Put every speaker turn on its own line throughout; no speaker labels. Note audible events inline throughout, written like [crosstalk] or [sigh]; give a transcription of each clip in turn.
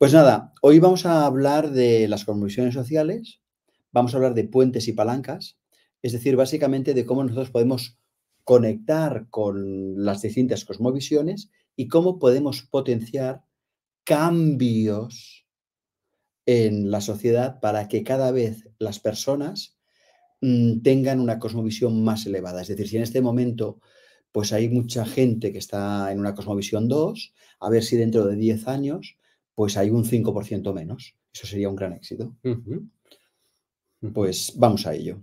Pues nada, hoy vamos a hablar de las cosmovisiones sociales, vamos a hablar de puentes y palancas, es decir, básicamente de cómo nosotros podemos conectar con las distintas cosmovisiones y cómo podemos potenciar cambios en la sociedad para que cada vez las personas mm, tengan una cosmovisión más elevada. Es decir, si en este momento pues hay mucha gente que está en una cosmovisión 2, a ver si dentro de 10 años pues hay un 5% menos. Eso sería un gran éxito. Pues vamos a ello.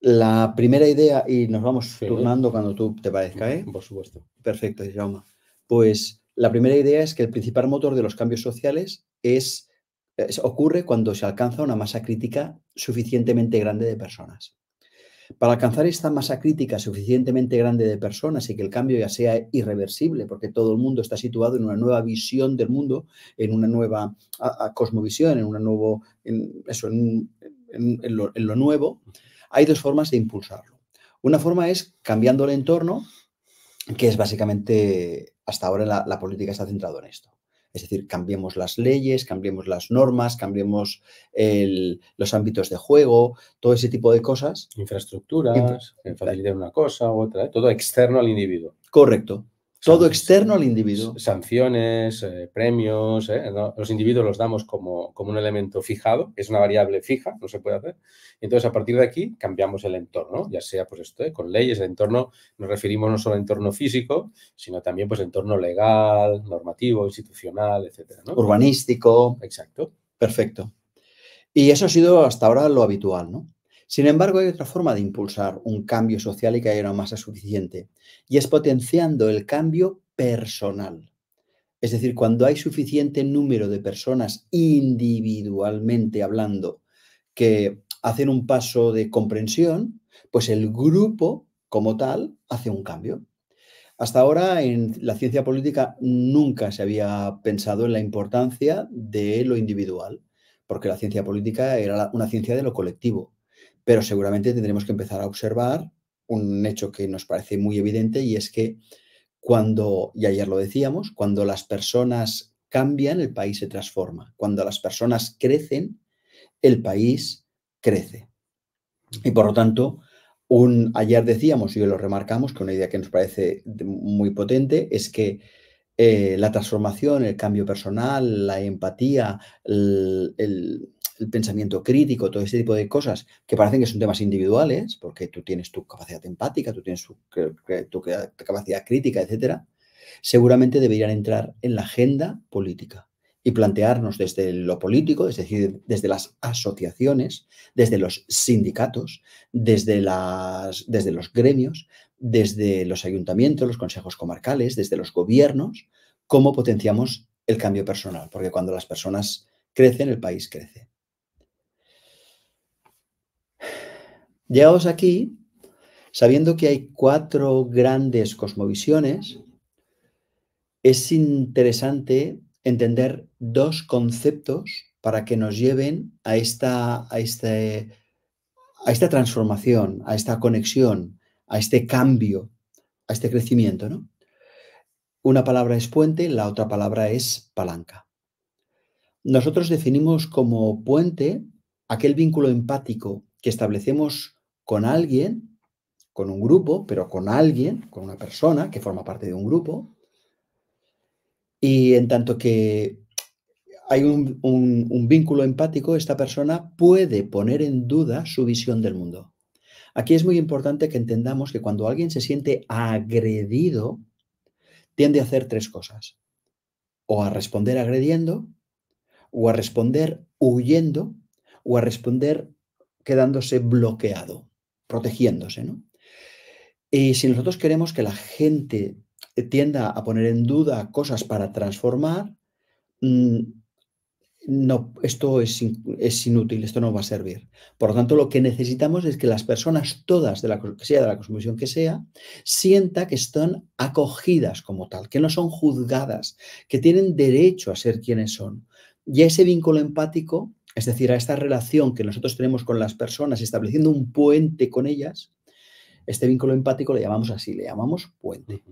La primera idea, y nos vamos turnando cuando tú te parezca, ¿eh? Por supuesto. Perfecto, Jaume. Pues la primera idea es que el principal motor de los cambios sociales es, ocurre cuando se alcanza una masa crítica suficientemente grande de personas. Para alcanzar esta masa crítica suficientemente grande de personas y que el cambio ya sea irreversible, porque todo el mundo está situado en una nueva visión del mundo, en una nueva cosmovisión, en, una nuevo, eso, en, lo, nuevo, hay dos formas de impulsarlo. Una forma es cambiando el entorno, que es básicamente, hasta ahora la, la política está centrada en esto. Es decir, cambiemos las leyes, cambiemos las normas, cambiemos los ámbitos de juego, todo ese tipo de cosas. Infraestructuras,
eh, facilitar una cosa u otra, ¿eh? todo externo al individuo. Correcto. Todo externo al individuo. Sanciones, eh, premios, eh, los individuos los damos como, un elemento fijado, es una variable fija, no se puede hacer. Entonces, a partir de aquí, cambiamos el entorno, ya sea pues esto, eh, con leyes, el entorno, nos referimos no solo al entorno físico, sino también pues entorno legal, normativo, institucional, etcétera. Urbanístico. Exacto. Perfecto. Y eso
ha sido hasta ahora lo habitual, ¿no? Sin embargo, hay otra forma de impulsar un cambio social y que haya una masa suficiente, y es potenciando el cambio personal. Es decir, cuando hay suficiente número de personas individualmente hablando que hacen un paso de comprensión, pues el grupo como tal hace un cambio. Hasta ahora en la ciencia política nunca se había pensado en la importancia de lo individual, porque la ciencia política era una ciencia de lo colectivo. Pero seguramente tendremos que empezar a observar un hecho que nos parece muy evidente y es que cuando, y ayer lo decíamos, cuando las personas cambian, el país se transforma. Cuando las personas crecen, el país crece. Y por lo tanto, un, ayer decíamos, y hoy lo remarcamos, que una idea que nos parece muy potente es que eh, la transformación, el cambio personal, la empatía, el, el pensamiento crítico, todo este tipo de cosas que parecen que son temas individuales, porque tú tienes tu capacidad empática, tú tienes tu, capacidad crítica, etcétera, seguramente deberían entrar en la agenda política y plantearnos desde lo político, es decir, desde las asociaciones, desde los sindicatos, desde, las, desde los gremios, desde los ayuntamientos, los consejos comarcales, desde los gobiernos, cómo potenciamos el cambio personal, porque cuando las personas crecen, el país crece. Llegados aquí, sabiendo que hay cuatro grandes cosmovisiones, es interesante entender dos conceptos para que nos lleven a esta, a, este, a esta transformación, a esta conexión, a este cambio, a este crecimiento. Una palabra es puente, la otra palabra es palanca. Nosotros definimos como puente aquel vínculo empático que establecemos con alguien, con un grupo, pero con alguien, con una persona que forma parte de un grupo. Y en tanto que hay un, vínculo empático, esta persona puede poner en duda su visión del mundo. Aquí es muy importante que entendamos que cuando alguien se siente agredido, tiende a hacer tres cosas. O a responder agrediendo, o a responder huyendo, o a responder quedándose bloqueado protegiéndose. ¿no? Y si nosotros queremos que la gente tienda a poner en duda cosas para transformar, mm, no, esto es, inútil, esto no va a servir. Por lo tanto, lo que necesitamos es que las personas todas, de la, que sea de la cosmovisión que sea, sienta que están acogidas como tal, que no son juzgadas, que tienen derecho a ser quienes son. Y ese vínculo empático es decir, a esta relación que nosotros tenemos con las personas, estableciendo un puente con ellas, este vínculo empático le llamamos así, le llamamos puente.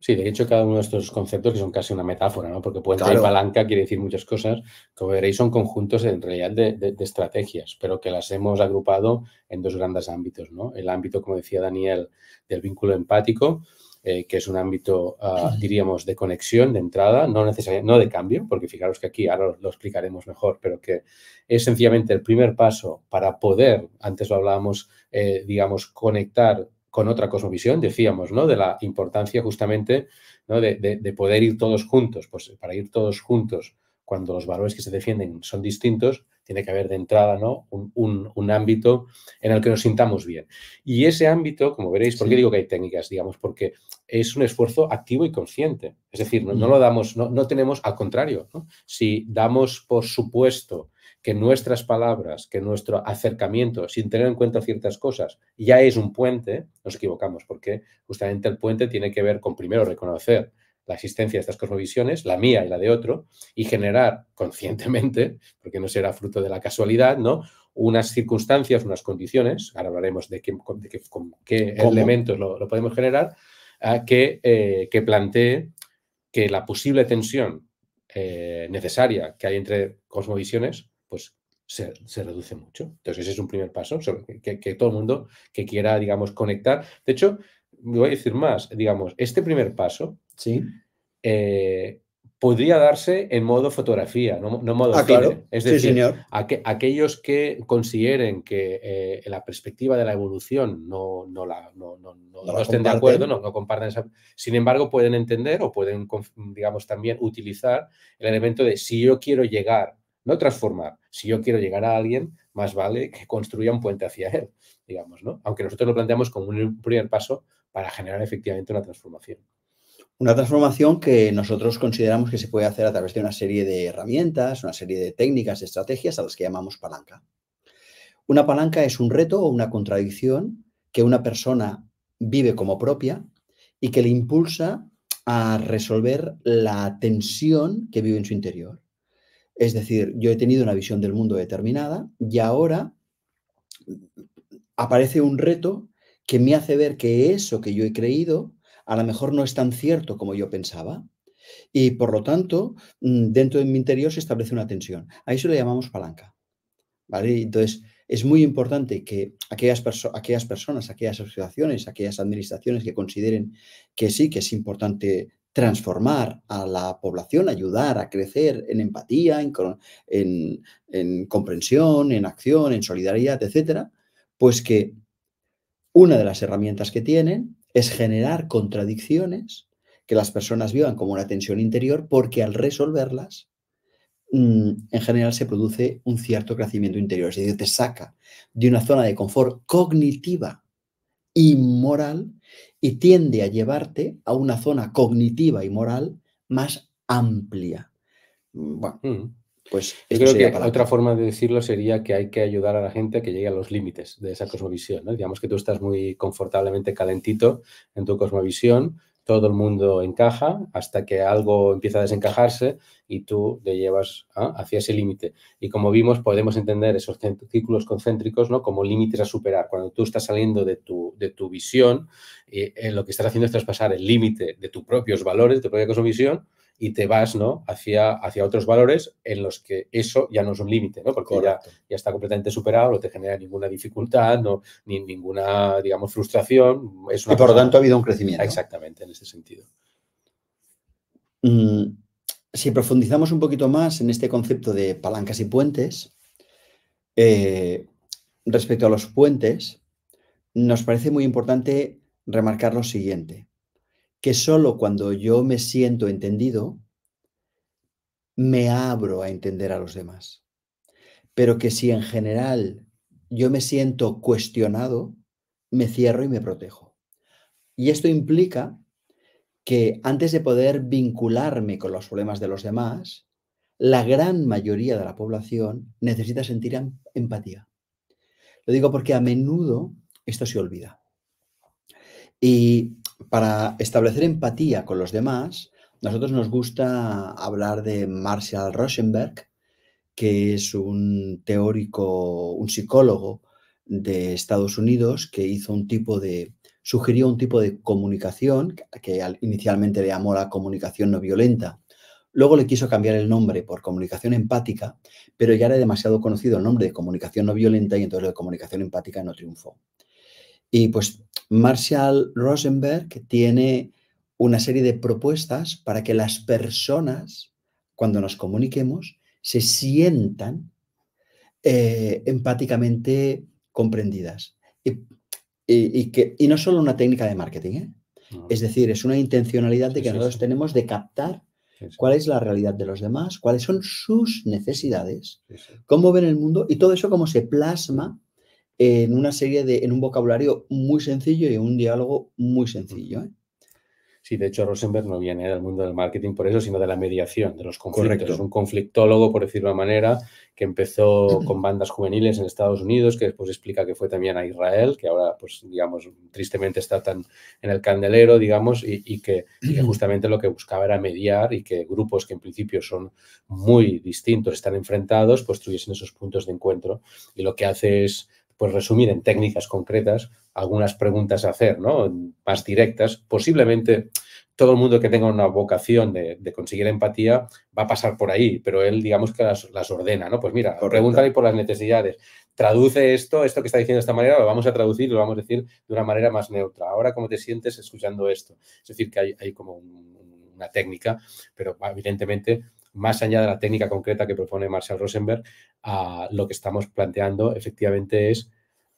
Sí, de hecho, cada uno de estos conceptos, que son casi una metáfora, Porque puente y palanca quiere decir muchas cosas, como veréis, son conjuntos en realidad de, de, estrategias, pero que las hemos agrupado en dos grandes ámbitos, ¿no? El ámbito, como decía Daniel, del vínculo empático, eh, que es un ámbito, ah, diríamos, de conexión, de entrada, no, no de cambio, porque fijaros que aquí ahora lo, explicaremos mejor, pero que es sencillamente el primer paso para poder, antes lo hablábamos, eh, digamos, conectar con otra cosmovisión, decíamos, ¿no? De la importancia justamente de, de poder ir todos juntos, pues para ir todos juntos, cuando los valores que se defienden son distintos, tiene que haber de entrada ¿no? un, ámbito en el que nos sintamos bien. Y ese ámbito, como veréis, ¿por qué digo que hay técnicas? Digamos, porque es un esfuerzo activo y consciente. Es decir, no, mm. lo damos, no, tenemos, al contrario, si damos por supuesto que nuestras palabras, que nuestro acercamiento, sin tener en cuenta ciertas cosas, ya es un puente, nos equivocamos, porque justamente el puente tiene que ver con primero reconocer la existencia de estas cosmovisiones, la mía y la de otro, y generar conscientemente, porque no será fruto de la casualidad, ¿no? unas circunstancias, unas condiciones, ahora hablaremos de, qué, elementos lo, podemos generar, ah, que, eh, que, plantee que la posible tensión eh, necesaria que hay entre cosmovisiones, pues se, reduce mucho. Entonces, ese es un primer paso sobre que, que, todo el mundo que quiera, digamos, conectar. De hecho, voy a decir más, digamos, este primer paso ¿sí? Eh, podría darse en modo fotografía, no, modo ah, Es decir, aquellos que consideren que eh, la perspectiva de la evolución no, no, la, estén de acuerdo, no, comparten esa... Sin embargo, pueden entender o pueden, digamos, también utilizar el elemento de si yo quiero llegar, no transformar, si yo quiero llegar a alguien, más vale que construya un puente hacia él, digamos, ¿no? Aunque nosotros lo planteamos como un primer paso para generar efectivamente una transformación.
Una transformación que nosotros consideramos que se puede hacer a través de una serie de herramientas, una serie de técnicas, de estrategias a las que llamamos palanca. Una palanca es un reto o una contradicción que una persona vive como propia y que le impulsa a resolver la tensión que vive en su interior. Es decir, yo he tenido una visión del mundo determinada y ahora aparece un reto que me hace ver que eso que yo he creído a lo mejor no es tan cierto como yo pensaba. Y por lo tanto, mm, dentro de mi interior se establece una tensión. A eso le llamamos palanca. ¿vale? Entonces, es muy importante que aquellas, aquellas personas, aquellas asociaciones, aquellas administraciones que consideren que sí, que es importante transformar a la población, ayudar a crecer en empatía, en, en comprensión, en acción, en solidaridad, etcétera, pues que una de las herramientas que tienen es generar contradicciones que las personas vivan como una tensión interior porque al resolverlas, mm, en general se produce un cierto crecimiento interior, es decir, te saca de una zona de confort cognitiva y moral y tiende a llevarte a una zona cognitiva y moral más amplia. Mm,
mm. Pues yo creo que otra forma de decirlo sería que hay que ayudar a la gente a que llegue a los límites de esa cosmovisión. Digamos que tú estás muy confortablemente calentito en tu cosmovisión, todo el mundo encaja hasta que algo empieza a desencajarse y tú te llevas ¿ah? hacia ese límite. Y como vimos, podemos entender esos círculos concéntricos como límites a superar. Cuando tú estás saliendo de tu, visión, y eh, eh, lo que estás haciendo es traspasar el límite de tus propios valores, de tu propia cosmovisión, y te vas ¿no? hacia, hacia otros valores en los que eso ya no es un límite, ¿no? porque ya, ya, está completamente superado, no te genera ninguna dificultad, no, ni ninguna, digamos, frustración. Es y por lo tanto ha habido un crecimiento. Exactamente, en ese sentido.
Mm, si profundizamos un poquito más en este concepto de palancas y puentes, eh, respecto a los puentes, nos parece muy importante remarcar lo siguiente que solo cuando yo me siento entendido, me abro a entender a los demás. Pero que si en general yo me siento cuestionado, me cierro y me protejo. Y esto implica que antes de poder vincularme con los problemas de los demás, la gran mayoría de la población necesita sentir em-, empatía. Lo digo porque a menudo esto se olvida. Y para establecer empatía con los demás, nosotros nos gusta hablar de Marshall Rosenberg, que es un teórico, un psicólogo de Estados Unidos que hizo un tipo de, sugirió un tipo de comunicación que inicialmente le llamó la comunicación no violenta. Luego le quiso cambiar el nombre por comunicación empática, pero ya era demasiado conocido el nombre de comunicación no violenta y entonces la comunicación empática no triunfó. Y pues Marshall Rosenberg tiene una serie de propuestas para que las personas, cuando nos comuniquemos, se sientan eh, empáticamente comprendidas. Y, que, no solo una técnica de marketing, ¿eh? es decir, es una intencionalidad de que nosotros tenemos de captar cuál es la realidad de los demás, cuáles son sus necesidades, cómo ven el mundo y todo eso cómo se plasma en una serie de, en un vocabulario muy sencillo y un diálogo muy sencillo. ¿eh?
Sí, de hecho Rosenberg no viene del mundo del marketing por eso, sino de la mediación, de los conflictos. Es un conflictólogo, por decirlo de una manera, que empezó con bandas juveniles en Estados Unidos, que después explica que fue también a Israel, que ahora, pues, digamos, tristemente está tan en el candelero, digamos, y, que, y que, justamente lo que buscaba era mediar y que grupos que en principio son muy distintos, están enfrentados, pues tuviesen esos puntos de encuentro. Y lo que hace es pues resumir en técnicas concretas algunas preguntas a hacer, ¿no? Más directas. Posiblemente todo el mundo que tenga una vocación de, conseguir empatía va a pasar por ahí, pero él digamos que las, ordena, ¿no? Pues mira, pregúntale por las necesidades. Traduce esto, esto que está diciendo de esta manera, lo vamos a traducir y lo vamos a decir de una manera más neutra. Ahora, ¿cómo te sientes escuchando esto? Es decir, que hay, como una técnica, pero evidentemente más allá de la técnica concreta que propone Marshall Rosenberg, a lo que estamos planteando efectivamente es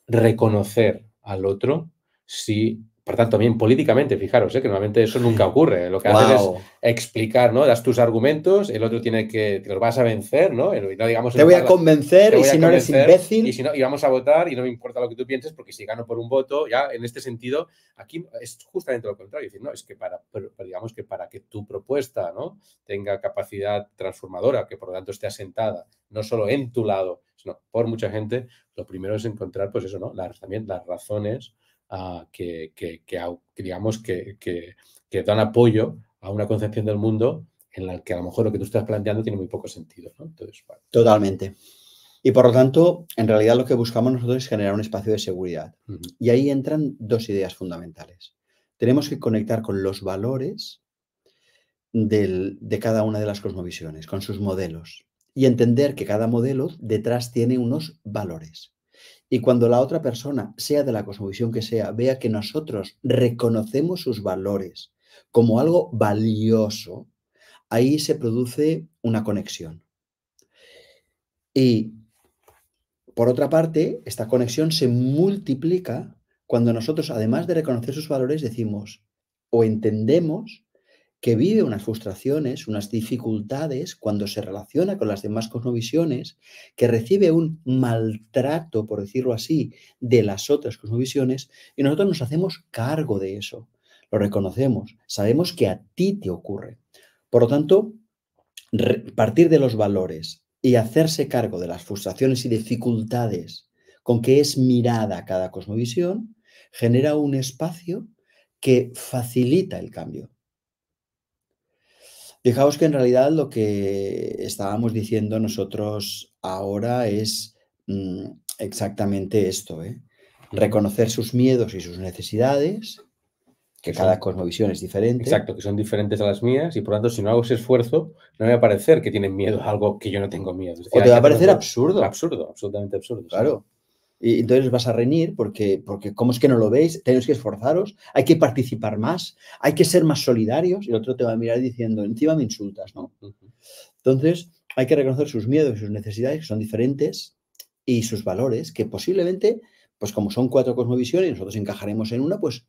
reconocer al otro si por tanto, bien políticamente, fijaros, ¿eh? que normalmente eso nunca [laughs] ocurre. Lo que haces es explicar, ¿no? Das tus argumentos, el otro tiene que, Te los vas a vencer, ¿no? te voy a convencer y si no eres imbécil. Y, si no, y vamos a votar y no me importa lo que tú pienses porque si gano por un voto, ya en este sentido, aquí es justamente lo contrario. Es decir, no, es que para, digamos que para que tu propuesta, ¿no? Tenga capacidad transformadora, que por lo tanto esté asentada, no solo en tu lado, sino por mucha gente, lo primero es encontrar, pues eso, ¿no? también las razones Ah, que, que, dan apoyo a una concepción del mundo en la que a lo mejor lo que tú estás planteando tiene muy poco sentido. Totalmente. Y por
lo tanto, en
realidad lo que buscamos nosotros es generar un
espacio de seguridad. Y ahí entran dos ideas fundamentales. Tenemos que conectar con los valores de cada una de las cosmovisiones, con sus modelos. Y entender que cada modelo detrás tiene unos valores. Y cuando la otra persona, sea de la cosmovisión que sea, vea que nosotros reconocemos sus valores como algo valioso, ahí se produce una conexión. Y por otra parte, esta conexión se multiplica cuando nosotros, además de reconocer sus valores, decimos o entendemos que vive unas frustraciones, unas dificultades cuando se relaciona con las demás cosmovisiones, que recibe un maltrato, por decirlo así, de las otras cosmovisiones, y nosotros nos hacemos cargo de eso, lo reconocemos, sabemos que a ti te ocurre. Por lo tanto, partir de los valores y hacerse cargo de las frustraciones y dificultades con que es mirada cada cosmovisión, genera un espacio que facilita el cambio. Fijaos que en realidad lo que estábamos diciendo nosotros ahora es mm, exactamente esto, ¿eh? reconocer sus miedos y sus necesidades, que cada cosmovisión es
diferente. Exacto, que son diferentes a las mías y por lo tanto si no hago ese esfuerzo no me va a parecer que tienen miedo a algo que yo no tengo miedo. o te va a parecer absurdo. Absurdo, absolutamente absurdo. Claro. Y entonces vas
a reñir porque, porque ¿cómo es que no lo veis? Tenéis que esforzaros, hay que participar más, hay que ser más solidarios y el otro te va a mirar diciendo, encima me insultas, ¿no? Entonces, hay que reconocer sus miedos y sus necesidades, que son diferentes, y sus valores, que posiblemente, pues como son cuatro cosmovisiones y nosotros encajaremos en una, pues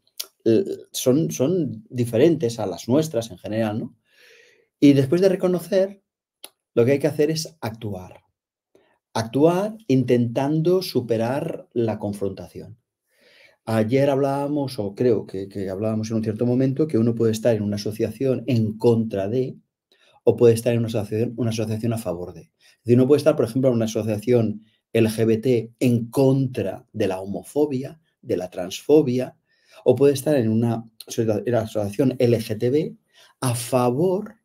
eh, son, son diferentes a las nuestras en general, ¿no? Y después de reconocer, lo que hay que hacer es actuar. Actuar intentando superar la confrontación. Ayer hablábamos, o creo que, hablábamos en un cierto momento, que uno puede estar en una asociación en contra de o puede estar en una asociación, una asociación a favor de. uno puede estar, por ejemplo, en una asociación LGBT en contra de la homofobia, de la transfobia, o puede estar en una, asociación LGTB a favor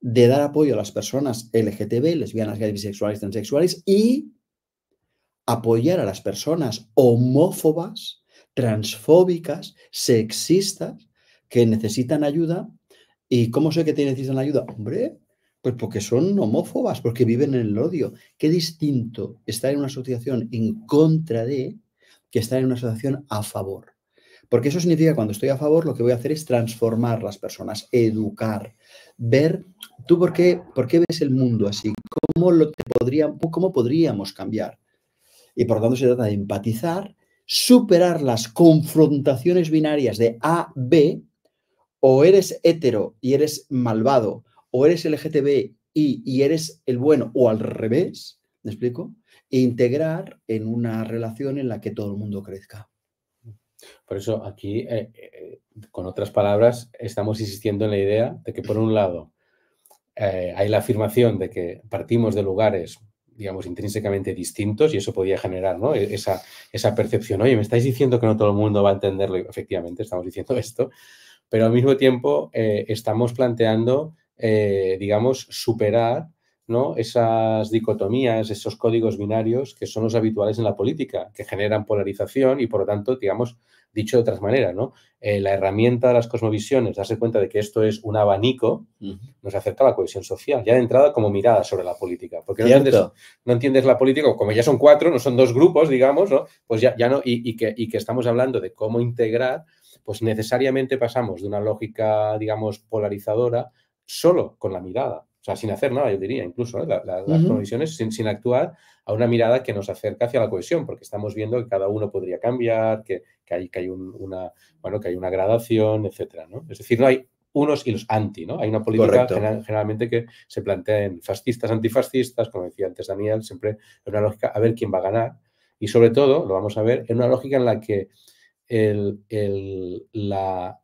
de dar apoyo a las personas LGTB, lesbianas, gays, bisexuales, transexuales y apoyar a las personas homófobas, transfóbicas, sexistas que necesitan ayuda. ¿Y cómo sé que te necesitan ayuda? Hombre, pues porque son homófobas, porque viven en el odio. Qué distinto estar en una asociación en contra de que estar en una asociación a favor. Porque eso significa que cuando estoy a favor, lo que voy a hacer es transformar las personas, educar, ver tú por qué, por qué ves el mundo así, cómo, lo podríamos cambiar. Y por lo tanto se trata de empatizar, superar las confrontaciones binarias de A, B, o eres hetero y eres malvado, o eres LGTBI y eres el bueno, o al revés, ¿me explico? E integrar en una relación en la que todo
el mundo crezca. Por eso aquí eh, eh, con otras palabras, estamos insistiendo en la idea de que, por un lado, eh, hay la afirmación de que partimos de lugares, digamos, intrínsecamente distintos y eso podía generar e-, esa, percepción, oye, me estáis diciendo que no todo el mundo va a entenderlo, efectivamente, estamos diciendo [laughs] esto, pero al mismo tiempo eh, estamos planteando, eh, digamos, superar ¿no? esas dicotomías, esos códigos binarios que son los habituales en la política, que generan polarización y, por lo tanto, digamos, Dicho de otras maneras, ¿no? Eh, la herramienta de las cosmovisiones, darse cuenta de que esto es un abanico, nos acerca a la cohesión social, ya de entrada como mirada sobre la política. Porque no entiendes, la política, como ya son cuatro, no son dos grupos, digamos, ¿no? Pues ya, ya no, y, que, que estamos hablando de cómo integrar, pues necesariamente pasamos de una lógica, digamos, polarizadora solo con la mirada. O sea, sin hacer nada, yo diría, incluso las cosmovisiones sin, sin, actuar a una mirada que nos acerca hacia la cohesión, porque estamos viendo que cada uno podría cambiar, que, que hay, una, bueno, que hay una gradación, etcétera, ¿no? Es decir, no hay unos y los anti, ¿no? Hay una política generalmente que se plantea en fascistas, antifascistas, como decía antes Daniel, siempre en una lógica a ver quién va a ganar y sobre todo, lo vamos a ver, en una lógica en la que el, la,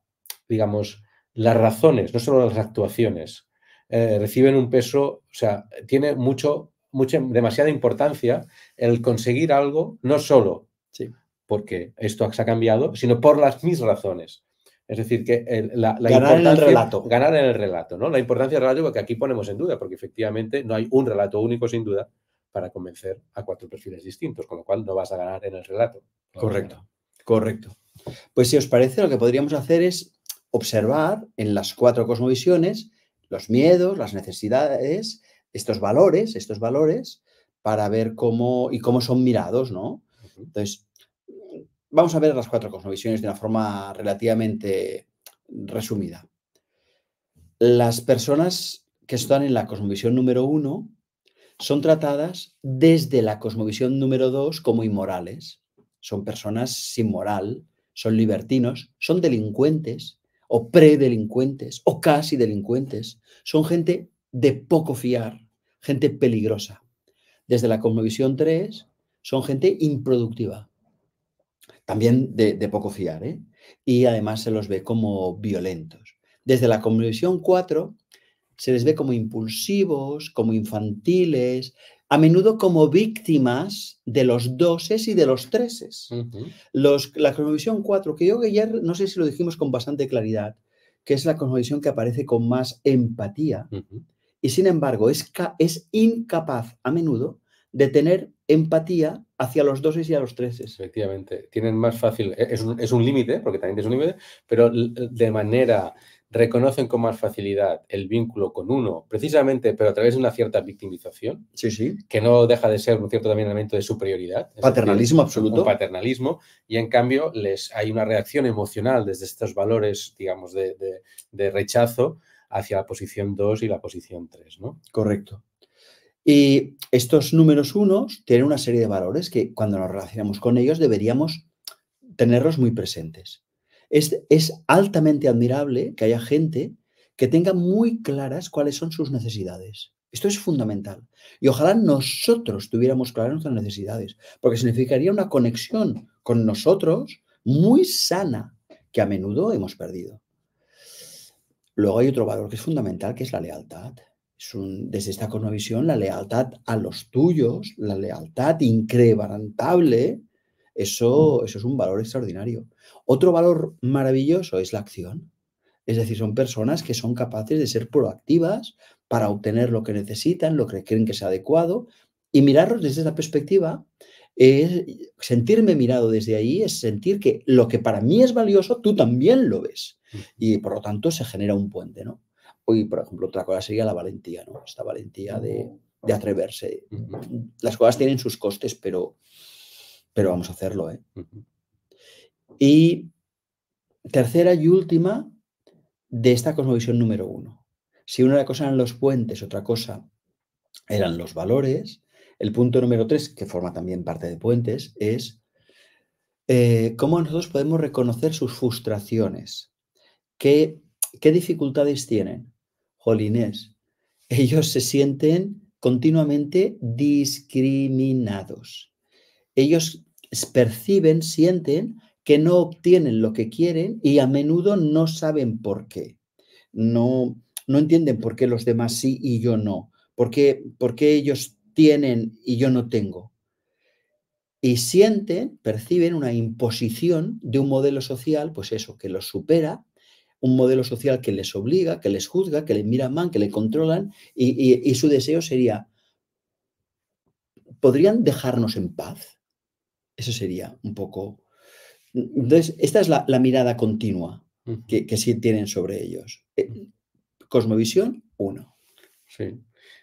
digamos, las razones, no solo las actuaciones, eh, reciben un peso, o sea, tiene mucho, mucha, demasiada importancia el conseguir algo, no solo sí porque esto se ha cambiado, sino por las mismas razones. Es decir, que la, ganar en el relato. Ganar en el relato, ¿no? La importancia del relato que aquí ponemos en duda, porque efectivamente no hay un relato único, sin duda, para convencer a cuatro perfiles distintos, con lo cual no vas a ganar en el relato.
Correcto, correcto. Pues si os parece, lo que podríamos hacer es observar en las cuatro cosmovisiones los miedos, las necesidades, estos valores, estos valores, para ver cómo y cómo son mirados, ¿no? Entonces, vamos a ver las cuatro cosmovisiones de una forma relativamente resumida. Las personas que están en la cosmovisión número uno son tratadas desde la cosmovisión número dos como inmorales. Son personas sin moral, son libertinos, son delincuentes o predelincuentes o casi delincuentes. Son gente de poco fiar, gente peligrosa. Desde la cosmovisión tres son gente improductiva, también de, poco fiar, ¿eh? y además se los ve como violentos. Desde la Comisión 4 se les ve como impulsivos, como infantiles, a menudo como víctimas de los doses y de los treses. la Cosmovisión 4, que yo ayer no sé si lo dijimos con bastante claridad, que es la cosmovisión que aparece con más empatía, y sin embargo es, es incapaz a menudo de tener empatía hacia los doses y a los treses.
Efectivamente, tienen más fácil, e-, es un, límite, porque también es un límite, pero de manera, reconocen con más facilidad el vínculo con uno, precisamente, pero a través de una cierta victimización, sí, sí. que no deja de ser un cierto también elemento de superioridad. Paternalismo absoluto. paternalismo, y en cambio les, hay una reacción emocional desde estos valores, digamos, de, rechazo hacia la posición 2 y la posición tres. ¿no?
Correcto. Y estos números unos tienen una serie de valores que cuando nos relacionamos con ellos deberíamos tenerlos muy presentes. Es, altamente admirable que haya gente que tenga muy claras cuáles son sus necesidades. Esto es fundamental. Y ojalá nosotros tuviéramos claras nuestras necesidades, porque significaría una conexión con nosotros muy sana que a menudo hemos perdido. Luego hay otro valor que es fundamental, que es la lealtad desde esta cosmovisión, la lealtad a los tuyos, la lealtad increbrantable, eso, mm. eso es un valor extraordinario. Otro valor maravilloso es la acción. Es decir, son personas que son capaces de ser proactivas para obtener lo que necesitan, lo que creen que es adecuado. Y mirarlos desde esa perspectiva, es, sentirme mirado desde ahí es sentir que lo que para mí es valioso, tú también lo ves. Mm. Y por lo tanto se genera un puente, ¿no? Hoy, por ejemplo, otra cosa sería la valentía, ¿no? Esta valentía de, atreverse. Las cosas tienen sus costes, pero, pero vamos a hacerlo, ¿eh? Y tercera y última de esta cosmovisión número uno. Si una cosa eran los puentes, otra cosa eran los valores, el punto número tres, que forma también parte de puentes, es eh, cómo nosotros podemos reconocer sus frustraciones, qué, qué dificultades tienen, jolines, ellos se sienten continuamente discriminados. Ellos perciben, sienten que no obtienen lo que quieren y a menudo no saben por qué. No, no entienden por qué los demás sí y yo no. ¿Por qué, por qué ellos tienen y yo no tengo? Y sienten, perciben una imposición de un modelo social, pues eso, que los supera, un modelo social que les obliga, que les juzga, que les mira mal, que le controlan, y, su deseo sería, ¿podrían dejarnos en paz? Eso sería un poco... Entonces, esta es la, mirada continua que, que, sí tienen sobre
ellos. Eh, Cosmovisión 1. Sí.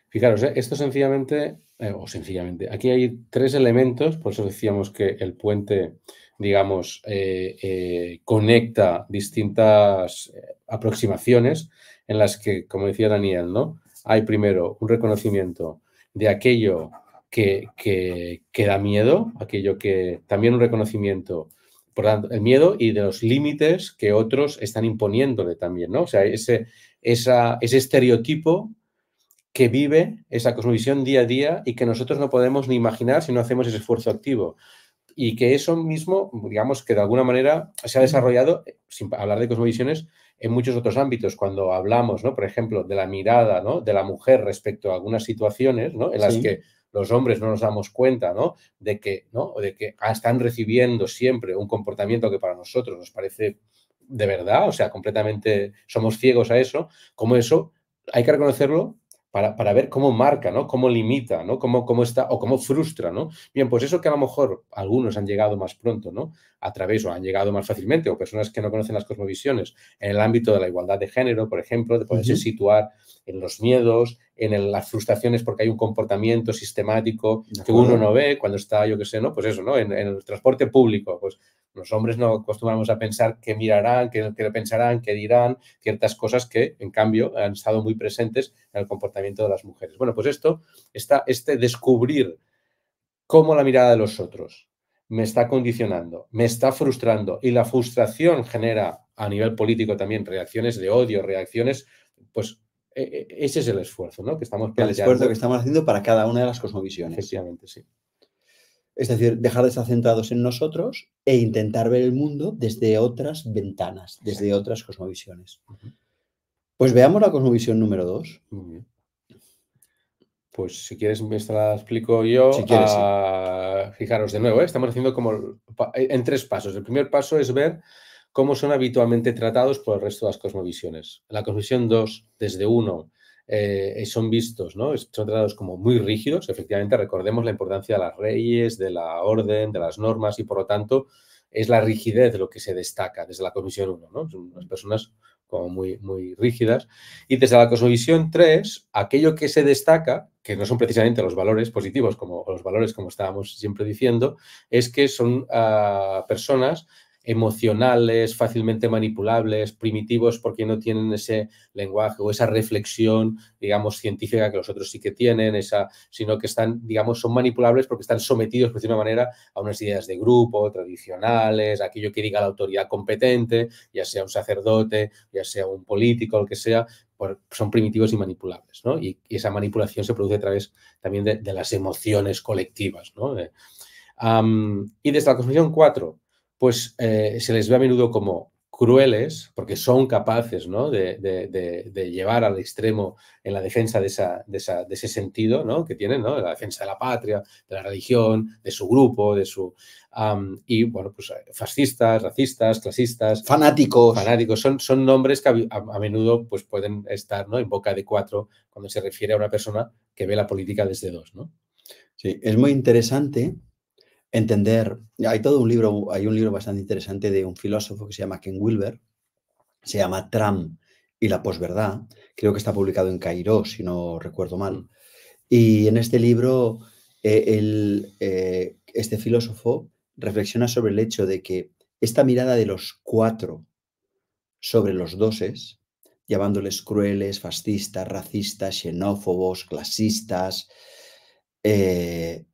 Fijaros, eh, esto sencillamente eh, o sencillamente, aquí hay tres elementos, por eso decíamos que el puente, digamos, eh, eh, conecta distintas aproximaciones en las que, como decía Daniel, ¿no? Hay primero un reconocimiento de aquello que, que, da miedo, aquello que también un reconocimiento por tanto, el miedo y de los límites que otros están imponiéndole también, ¿no? O sea, ese, ese estereotipo que vive esa cosmovisión día a día y que nosotros no podemos ni imaginar si no hacemos ese esfuerzo activo. Y que eso mismo, digamos que de alguna manera se ha desarrollado, eh, sin hablar de cosmovisiones, en muchos otros ámbitos. Cuando hablamos, ¿no? por ejemplo, de la mirada de la mujer respecto a algunas situaciones ¿no? en las que los hombres no nos damos cuenta de que, ¿no? de que ah, están recibiendo siempre un comportamiento que para nosotros nos parece de verdad, o sea, completamente somos ciegos a eso, como eso hay que reconocerlo para, ver cómo marca, ¿no? Cómo limita, ¿no? Cómo, cómo está o cómo frustra, ¿no? Bien, pues eso que a lo mejor algunos han llegado más pronto, ¿no? A través o han llegado más fácilmente o personas que no conocen las cosmovisiones en el ámbito de la igualdad de género, por ejemplo, de poderse situar en los miedos, en las frustraciones porque hay un comportamiento sistemático que uno no ve cuando está, yo qué sé, ¿no? Pues eso, ¿no? En, en el transporte público, pues los hombres no acostumbramos a pensar qué mirarán, qué, pensarán, qué dirán, ciertas cosas que, en cambio, han estado muy presentes en el comportamiento de las mujeres. Bueno, pues esto, está este descubrir cómo la mirada de los otros me está condicionando, me está frustrando y la frustración genera a nivel político también reacciones de odio, reacciones, pues e, e, ese es el esfuerzo, ¿no? Que estamos planteando. El esfuerzo que estamos haciendo para cada una de las cosmovisiones. Efectivamente, sí.
Es decir, dejar de estar centrados en nosotros e intentar ver el mundo desde otras ventanas, desde otras cosmovisiones. Pues veamos la cosmovisión número 2.
Pues si quieres, me la explico yo. Si quieres, Fijaros de nuevo, ¿eh? estamos haciendo como eh, en tres pasos. El primer paso es ver cómo son habitualmente tratados por el resto de las cosmovisiones. La cosmovisión 2, desde uno eh, eh, son vistos, ¿no? Son tratados como muy rígidos. Efectivamente, recordemos la importancia de las leyes, de la orden, de las normas y, por lo tanto, es la rigidez lo que se destaca desde la Comisión 1, ¿no? Son unas personas como muy, muy rígidas. Y desde la Comisión 3, aquello que se destaca, que no son precisamente los valores positivos, como los valores como estábamos siempre diciendo, es que son ah, personas emocionales, fácilmente manipulables, primitivos porque no tienen ese lenguaje o esa reflexión, digamos, científica que los otros sí que tienen, esa, sino que están, digamos, son manipulables porque están sometidos, por de una manera, a unas ideas de grupo, tradicionales, aquello que diga la autoridad competente, ya sea un sacerdote, ya sea un político, el que sea, son primitivos y manipulables, ¿no? Y, esa manipulación se produce a través también de, las emociones colectivas, ¿no? y desde la Constitución 4, pues eh, se les ve a menudo como crueles, porque son capaces ¿no? de, llevar al extremo en la defensa de, esa, ese sentido ¿no? que tienen, ¿no? la defensa de la patria, de la religión, de su grupo, de su... y, bueno, pues fascistas, racistas, clasistas... Fanáticos. Fanáticos, son, son nombres que a, menudo pues, pueden estar ¿no? en boca de cuatro cuando se refiere a una persona que ve la política desde dos. ¿no?
Sí, es muy interesante entender, hay todo un libro, hay un libro bastante interesante de un filósofo que se llama Ken Wilber, se llama Trump y la posverdad, creo que está publicado en Cairo, si no recuerdo mal. Y en este libro, el, eh, eh, este filósofo reflexiona sobre el hecho de que esta mirada de los cuatro sobre los doses, llamándoles crueles, fascistas, racistas, xenófobos, clasistas, eh,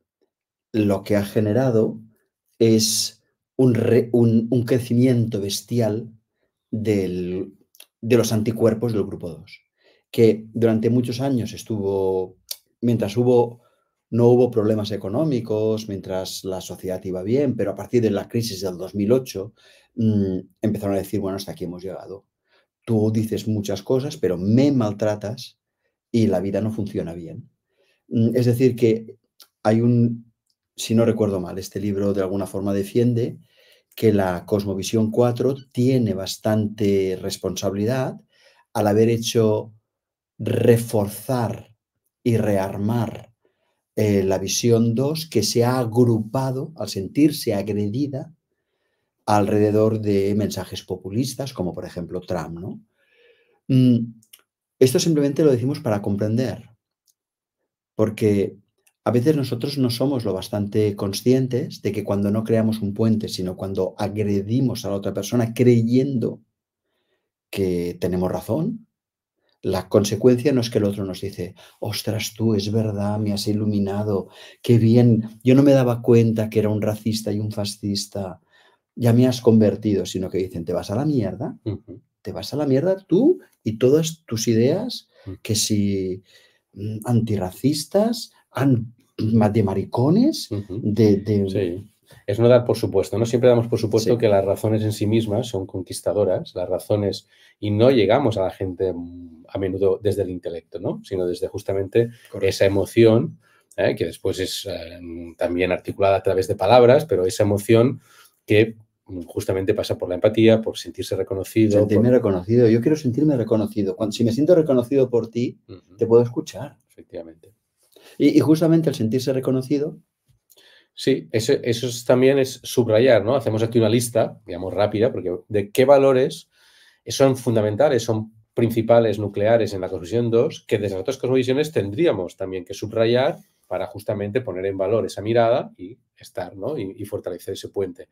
lo que ha generado es un, crecimiento bestial de los anticuerpos del grupo 2, que durante muchos años estuvo, mientras hubo, no hubo problemas económicos, mientras la sociedad iba bien, pero a partir de la crisis del 2008 mm, empezaron a decir, bueno, hasta aquí hemos llegado. Tú dices muchas cosas, pero me maltratas y la vida no funciona bien. Mm, es decir, que hay un si no recuerdo mal, este libro de alguna forma defiende que la Cosmovisión 4 tiene bastante responsabilidad al haber hecho reforzar y rearmar eh, la visión 2 que se ha agrupado al sentirse agredida alrededor de mensajes populistas como por ejemplo Trump. ¿no? Mm, esto simplemente lo decimos para comprender, porque a veces nosotros no somos lo bastante conscientes de que cuando no creamos un puente, sino cuando agredimos a la otra persona creyendo que tenemos razón, la consecuencia no es que el otro nos dice, ostras tú, es verdad, me has iluminado, qué bien, yo no me daba cuenta que era un racista y un fascista, ya me has convertido, sino que dicen, te vas a la mierda, te vas a la mierda tú y todas tus ideas, mm. que si mm, antirracistas, han de maricones, de...
Sí. Es no dar por supuesto, ¿no? Siempre damos por supuesto que las razones en sí mismas son conquistadoras, las razones, y no llegamos a la gente mm, a menudo desde el intelecto, ¿no? Sino desde justamente esa emoción, ¿eh? que después es eh, también articulada a través de palabras, pero esa emoción que mm, justamente pasa por la empatía, por sentirse reconocido. Sentirme reconocido,
yo quiero sentirme reconocido. Cuando, si me siento reconocido por ti, te puedo escuchar.
Efectivamente.
Y, justamente el sentirse reconocido.
Sí, eso, eso también es subrayar, ¿no? Hacemos aquí una lista, digamos rápida, porque de qué valores son fundamentales, son principales nucleares en la Cosmovisión 2, que desde las otras cosmovisiones tendríamos también que subrayar para justamente poner en valor esa mirada y estar, ¿no? Y, fortalecer ese puente.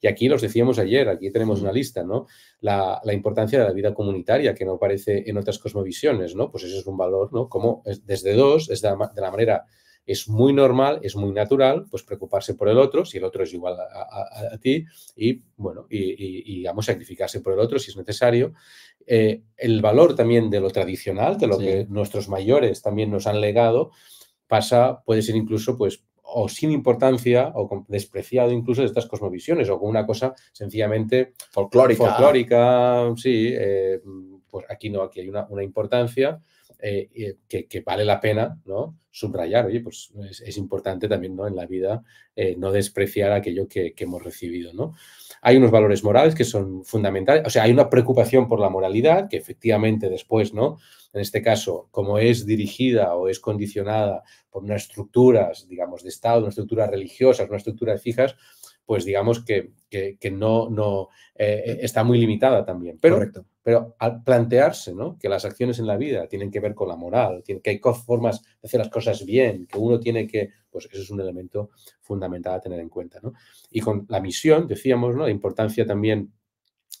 Y aquí los decíamos ayer, aquí tenemos una lista, ¿no? La, importancia de la vida comunitaria, que no aparece en otras cosmovisiones, ¿no? Pues ese es un valor, ¿no? Como desde dos, es de la manera es muy normal, es muy natural, pues preocuparse por el otro, si el otro es igual a, ti, y bueno, y, vamos sacrificarse por el otro si es necesario. Eh, el valor también de lo tradicional, de lo que nuestros mayores también nos han legado, pasa, puede ser incluso, pues, o sin importancia o despreciado incluso de estas cosmovisiones o con una cosa sencillamente folclórica. Folclórica, sí, eh, pues aquí no, aquí hay una, importancia eh, que, vale la pena ¿no? subrayar. Oye, pues es, importante también ¿no? en la vida eh, no despreciar aquello que, que hemos recibido. ¿no? Hay unos valores morales que son fundamentales, o sea, hay una preocupación por la moralidad que efectivamente después, ¿no? En este caso, como es dirigida o es condicionada por unas estructuras, digamos, de Estado, unas estructuras religiosas, unas estructuras fijas, pues digamos que, no, no eh, eh, está muy limitada también. Pero Correcto. Pero al plantearse que las acciones en la vida tienen que ver con la moral, que hay formas de hacer las cosas bien, que uno tiene que, pues eso es un elemento fundamental a tener en cuenta. Y con la misión, decíamos, la importancia también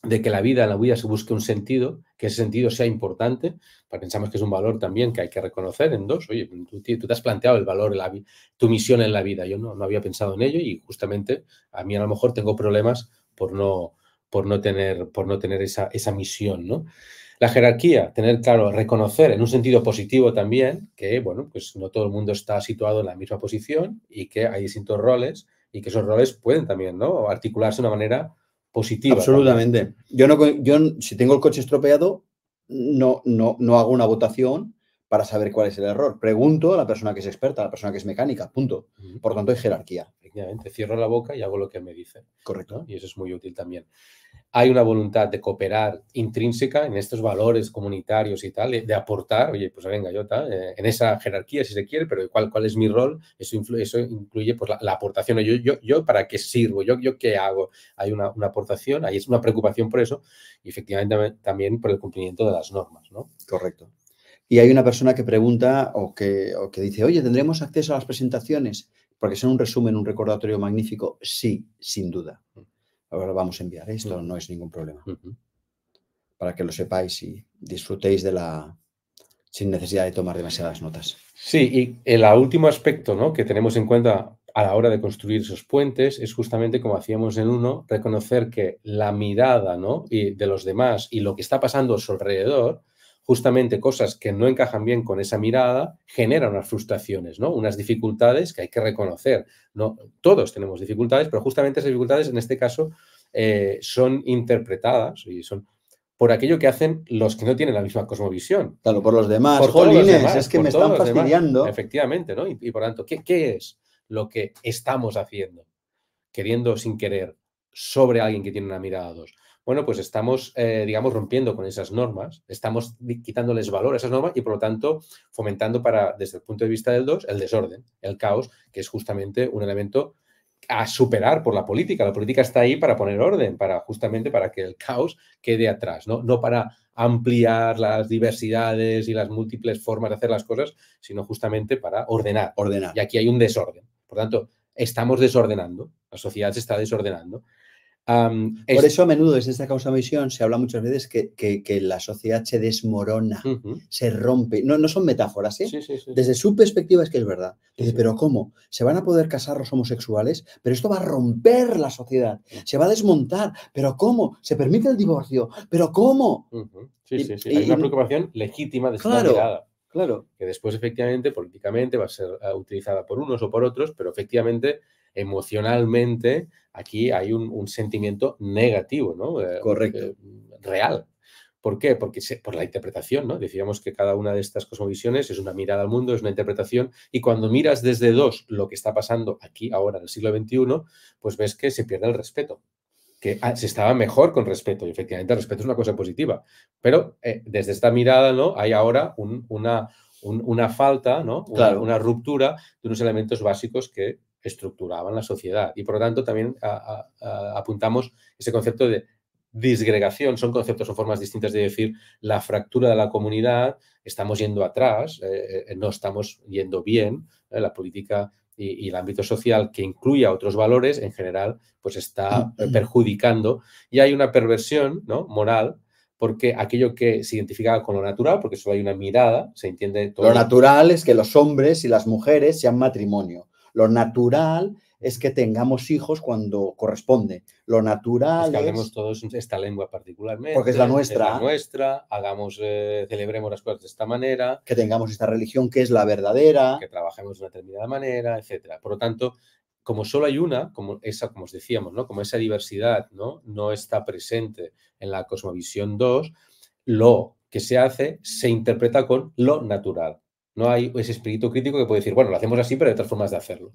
de que la vida, en la vida se busque un sentido, que ese sentido sea importante, pues pensamos que es un valor también que hay que reconocer en dos, oye, tú, te has planteado el valor, la, tu misión en la vida, yo no, no había pensado en ello y justamente a mí a lo mejor tengo problemas por no, por no tener, por no tener esa, esa misión, ¿no? La jerarquía, tener claro, reconocer en un sentido positivo también que, bueno, pues no todo el mundo está situado en la misma posición y que hay distintos roles y que esos roles pueden también, ¿no? Articularse de una manera positiva. Absolutamente.
Yo, no, yo, si tengo el coche estropeado, no, no, no hago una votación para saber cuál es el error. Pregunto a la persona que es experta, a la persona que es mecánica, punto. Por tanto, hay jerarquía
efectivamente, cierro la boca y hago lo que me dice. Correcto. Y eso es muy útil también. Hay una voluntad de cooperar intrínseca en estos valores comunitarios y tal, de aportar, oye, pues venga, yo tal, eh, en esa jerarquía si se quiere, pero ¿cuál, cuál es mi rol? Eso, eso incluye pues, la, aportación. Yo, yo, para qué sirvo? ¿Yo, yo qué hago? Hay una, una aportación, hay una preocupación por eso y efectivamente también por el cumplimiento de las normas. ¿no? Correcto
y hay una persona que pregunta o que, o que, dice, oye, ¿tendremos acceso a las presentaciones? Porque son un resumen, un recordatorio magnífico, sí, sin duda. Mm. Ahora vamos a enviar esto, mm. no es ningún problema. Para que lo sepáis y disfrutéis de la, sin necesidad de tomar demasiadas notas.
Sí, y el último aspecto ¿no? que tenemos en cuenta a la hora de construir esos puentes es justamente, como hacíamos en uno, reconocer que la mirada y de los demás y lo que está pasando a su alrededor justamente cosas que no encajan bien con esa mirada generan unas frustraciones, ¿no? Unas dificultades que hay que reconocer. ¿no? Todos tenemos dificultades, pero justamente esas dificultades en este caso eh, son interpretadas y son por aquello que hacen los que no tienen la misma cosmovisión. Claro, por los demás. Por es que me están fastidiando. Efectivamente, ¿no? Y, por por tanto, ¿qué, es lo que estamos haciendo? Queriendo sin querer sobre alguien que tiene una mirada a dos bueno, pues estamos, eh, digamos, rompiendo con esas normas, estamos quitándoles valor a esas normas y, por lo tanto, fomentando para, desde el punto de vista del 2, el desorden, el caos, que es justamente un elemento a superar por la política. La política está ahí para poner orden, para justamente para que el caos quede atrás, ¿no? No para ampliar las diversidades y las múltiples formas de hacer las cosas, sino justamente para ordenar. Ordenar. Y aquí hay un desorden. Por tanto, estamos desordenando, la sociedad se está desordenando. Por
eso a menudo desde esta causa misión se habla muchas veces que, la sociedad se desmorona, se rompe. No, no son metáforas, ¿eh?
sí, Desde
su perspectiva es que es verdad. pero ¿cómo? ¿Se van a poder casar los homosexuales? Pero esto va a romper la sociedad, se va a desmontar. ¿Pero cómo? ¿Se permite el divorcio? ¿Pero cómo?
Sí, sí, sí. Hay una preocupación legítima de Claro. Que después, efectivamente, políticamente va a ser ah, utilizada por unos o por otros, pero efectivamente emocionalmente aquí hay un, sentimiento negativo, ¿no? Eh, Correcto. Eh, real. ¿Por qué? Porque por la interpretación, ¿no? Decíamos que cada una de estas cosmovisiones es una mirada al mundo, es una interpretación, y cuando miras desde dos lo que está pasando aquí, ahora, en el siglo XXI, pues ves que se pierde el respeto, que ah, se estaba mejor con respeto, y efectivamente el respeto es una cosa positiva, pero eh, desde esta mirada, ¿no? Hay ahora una, una, falta, ¿no? una ruptura de unos elementos básicos que estructuraban la sociedad. Y por lo tanto también apuntamos ese concepto de disgregación. Son conceptos o formas distintas de decir la fractura de la comunidad, estamos yendo atrás, eh, eh, no estamos yendo bien, eh, la política y, el ámbito social que a otros valores en general pues está [clears throat] perjudicando y hay una perversión ¿no? moral porque aquello que se identifica con lo natural, porque solo hay una mirada, se entiende todo. Lo
natural es que los hombres y las mujeres sean matrimonio. Lo natural es que tengamos hijos cuando corresponde. Lo natural es que hablemos
todos esta lengua particularmente. Porque es la nuestra. la nuestra, hagamos, eh, celebremos las cosas de esta manera. Que tengamos
esta religión que es la verdadera.
Que trabajemos de una determinada manera, etc. Por lo tanto, como solo hay una, como esa, como os decíamos, ¿no? Como esa diversidad, ¿no? No está presente en la Cosmovisión 2, lo que se hace se interpreta con lo natural. No hay ese espíritu crítico que puede decir, bueno, lo hacemos así, pero hay otras formas de hacerlo.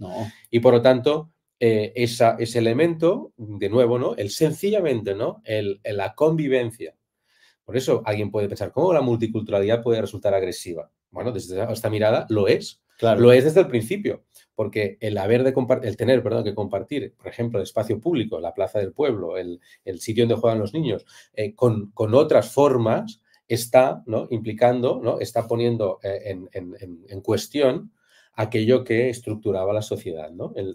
Y por lo tanto, eh, ese elemento, de nuevo, ¿no? El sencillamente, ¿no? El, la convivencia. Por eso alguien puede pensar, ¿cómo la multiculturalidad puede resultar agresiva? Bueno, desde esta mirada lo es. Lo es desde el principio, porque el haber de el tener, perdón, que compartir, por ejemplo, el espacio público, la plaza del pueblo, el, sitio donde juegan los niños, eh, con, con, otras formas, está ¿no? implicando, ¿no? está poniendo eh, en, cuestión aquello que estructuraba la sociedad,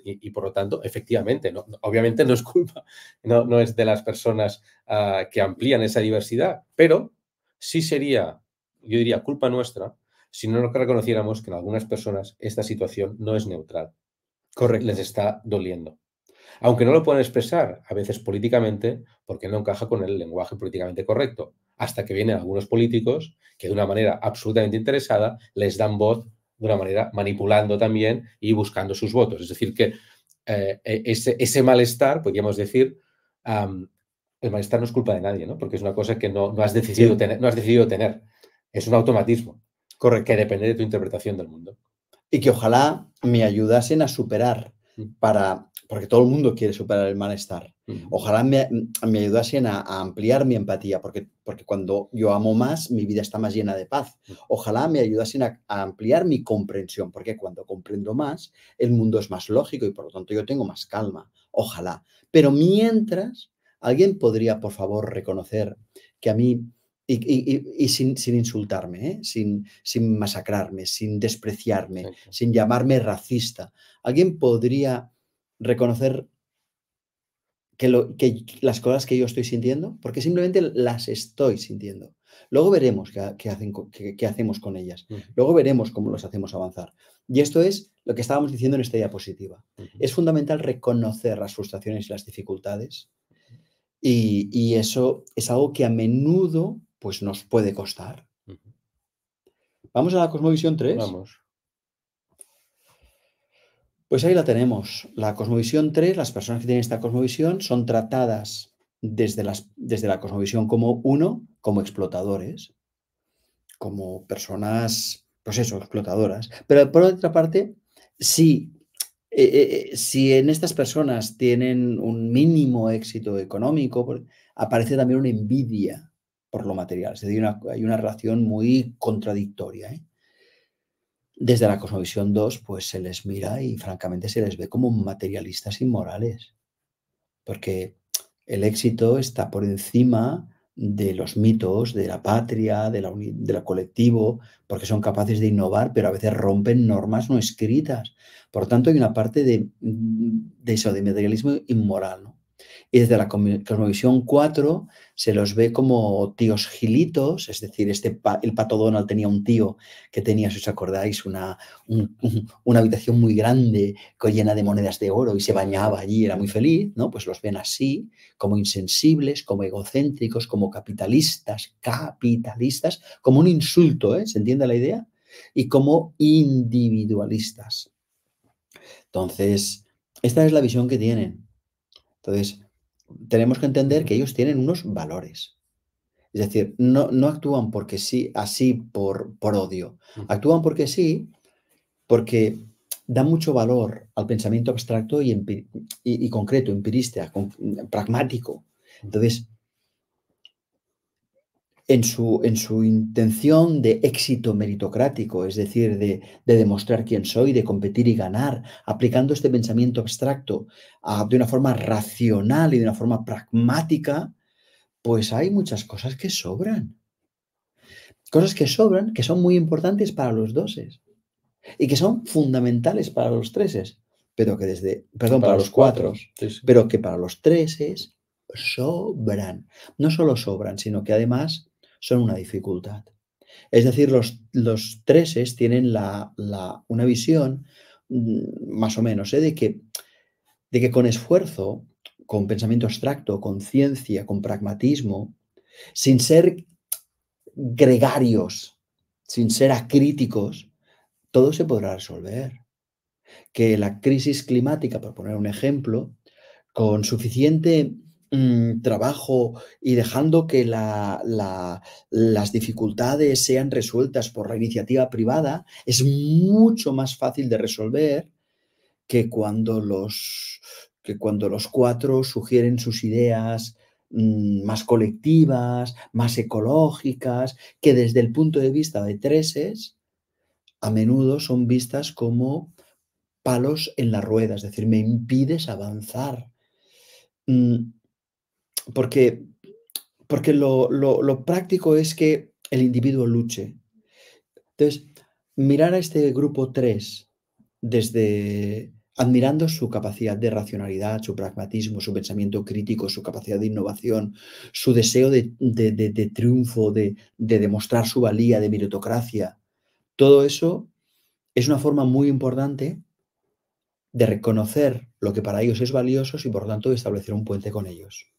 y, por lo tanto, efectivamente, no, obviamente no es culpa, no, no es de las personas ah, que amplían esa diversidad, pero sí sería, yo diría, culpa nuestra si no nos reconociéramos que en algunas personas esta situación no es neutral. Correcto. Les está doliendo aunque no lo pueden expresar a veces políticamente porque no encaja con el lenguaje políticamente correcto hasta que vienen algunos políticos que de una manera absolutamente interesada les dan voz de una manera manipulando también y buscando sus votos. Es decir, que eh, e-, ese, ese, malestar, podríamos decir, el malestar no es culpa de nadie, ¿no? Porque es una cosa que no, no has, decidido tener, no has decidido tener. Es un automatismo. Que depende de tu interpretación del mundo. Y que ojalá me
ayudasen a superar mm. para porque todo el mundo quiere superar el malestar. Ojalá me, me ayudasen a, ampliar mi empatía, porque, porque cuando yo amo más, mi vida está más llena de paz. Ojalá me ayudasen a, a, ampliar mi comprensión, porque cuando comprendo más, el mundo es más lógico y por lo tanto yo tengo más calma. Ojalá. Pero mientras, alguien podría, por favor, reconocer que a mí... Y, sin, insultarme, ¿eh? sin, sin masacrarme, sin despreciarme, sin llamarme racista. ¿Alguien podría reconocer que, las cosas que yo estoy sintiendo, porque simplemente las estoy sintiendo. Luego veremos qué, hacemos con ellas. Luego veremos cómo las hacemos avanzar. Y esto es lo que estábamos diciendo en esta diapositiva. Es fundamental reconocer las frustraciones y las dificultades. Y, eso es algo que a menudo pues, nos puede costar. Vamos a la Cosmovisión 3. Vamos. Pues ahí la tenemos. La cosmovisión 3, las personas que tienen esta cosmovisión son tratadas desde, desde la cosmovisión como uno, como explotadores, como personas, pues eso, explotadoras. Pero por otra parte, si, eh, eh, eh, si en estas personas tienen un mínimo éxito económico, pues, aparece también una envidia por lo material. Es decir, hay una relación muy contradictoria desde la Cosmovisión 2, pues se les mira y francamente se les ve como materialistas inmorales, porque el éxito está por encima de los mitos, de la patria, de la, colectivo, porque son capaces de innovar, pero a veces rompen normas no escritas. Por tanto, hay una parte de, de eso, de materialismo inmoral. Y desde la Cosmovisión 4 se los ve como tíos gilitos, es decir, este, el pato Donald tenía un tío que tenía, si os acordáis, una, una habitación muy grande llena de monedas de oro y se bañaba allí, era muy feliz, ¿no? Pues los ven así, como insensibles, como egocéntricos, como capitalistas, capitalistas, como un insulto, ¿eh? ¿Se entiende la idea? Y como individualistas. Entonces, esta es la visión que tienen. Entonces, tenemos que entender que ellos tienen unos valores. Es decir, no, no actúan porque sí, así por, por odio. Mm. Actúan porque sí, porque da mucho valor al pensamiento abstracto y, y, concreto, empirista, pragmático. Entonces, en su, en su intención de éxito meritocrático, es decir, de, demostrar quién soy, de competir y ganar, aplicando este pensamiento abstracto ah, de una forma racional y de una forma pragmática, pues hay muchas cosas que sobran. Cosas que sobran, que son muy importantes para los doses y que son fundamentales para los treses, pero que desde, perdón, para, los cuatro, pero que para los treses sobran. No solo sobran, sino que además son una dificultad. Es decir, los, los treses tienen la, una visión mm, más o menos ¿eh? de, que, de que con esfuerzo, con pensamiento abstracto, con ciencia, con pragmatismo, sin ser gregarios, sin ser acríticos, todo se podrá resolver. Que la crisis climática, por poner un ejemplo, con suficiente Mm, trabajo y dejando que las dificultades sean resueltas por la iniciativa privada es mucho más fácil de resolver que cuando los, que cuando los cuatro sugieren sus ideas mm, más colectivas, más ecológicas, que desde el punto de vista de treses a menudo son vistas como palos en la rueda, es decir, me impides avanzar. Mm, porque, porque lo, práctico es que el individuo luche. Entonces, mirar a este grupo 3 desde admirando su capacidad de racionalidad, su pragmatismo, su pensamiento crítico, su capacidad de innovación, su deseo de, de triunfo, de, demostrar su valía, de meritocracia. Todo eso es una forma muy importante de reconocer lo que para ellos es valioso y por lo tanto de establecer un puente con ellos.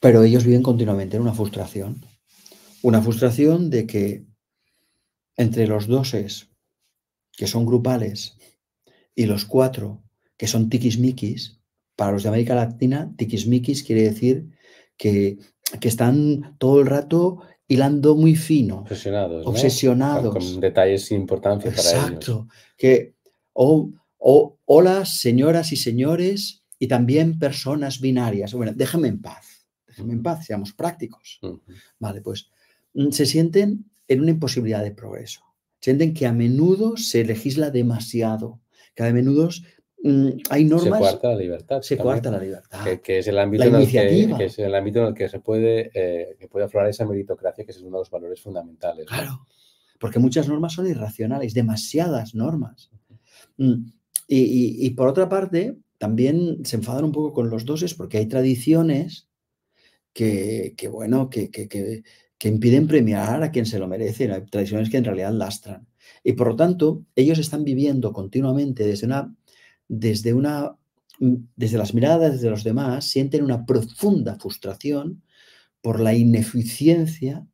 Pero ellos viven continuamente en una frustración. Una frustración de que entre los doses, que son grupales, y los cuatro, que son tiquismiquis, para los de América Latina, tiquismiquis quiere decir que, están todo el rato hilando muy fino. Obsesionados. Obsesionados. Con, detalles sin importancia para ellos. Exacto. Que, hola, señoras y señores, y también personas binarias. Bueno, déjame en paz en paz, seamos prácticos. Vale, pues mm, se sienten en una imposibilidad de progreso. Sienten que a menudo se legisla demasiado, que a menudo mm, hay normas. Se cuarta la libertad. Se cuarta la libertad.
Que, es el ámbito la en el que, es el ámbito en el que se puede, eh, puede aflorar esa meritocracia, que es uno de los valores fundamentales. Claro, porque muchas normas
son irracionales, demasiadas normas. Mm,
y, por otra
parte, también se enfadan un poco con los es porque hay tradiciones que, bueno, que, que, impiden premiar a quien se lo merece, hay tradiciones que en realidad lastran. Y por lo tanto, ellos están viviendo continuamente desde una, desde una, desde las miradas de los demás, sienten una profunda frustración por la ineficiencia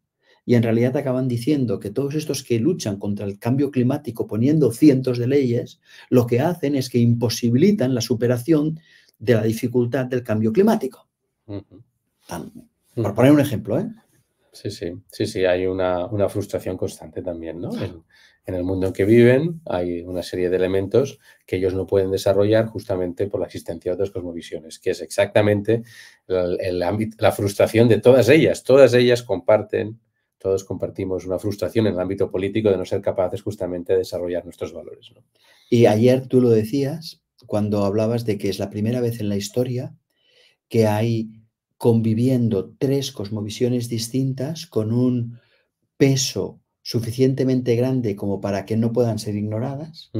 y en realidad acaban diciendo que todos estos que luchan contra el cambio climático poniendo cientos de leyes, lo que hacen es que imposibilitan la superación de la dificultad del cambio climático.
Mm.
por poner un ejemplo, ¿eh?
Sí, sí, sí, sí, hay una, frustración constante también, ¿no? En, el mundo en que viven hay una serie de elementos que ellos no pueden desarrollar justamente por la existencia de otras cosmovisiones, que es exactamente el, la frustración de todas ellas. Todas ellas comparten, todos compartimos una frustración en el ámbito político de no ser capaces justamente de desarrollar nuestros valores.
Y ayer tú lo decías cuando hablabas de que es la primera vez en la historia que hay conviviendo tres cosmovisiones distintas con un peso suficientemente grande como para que no puedan ser ignoradas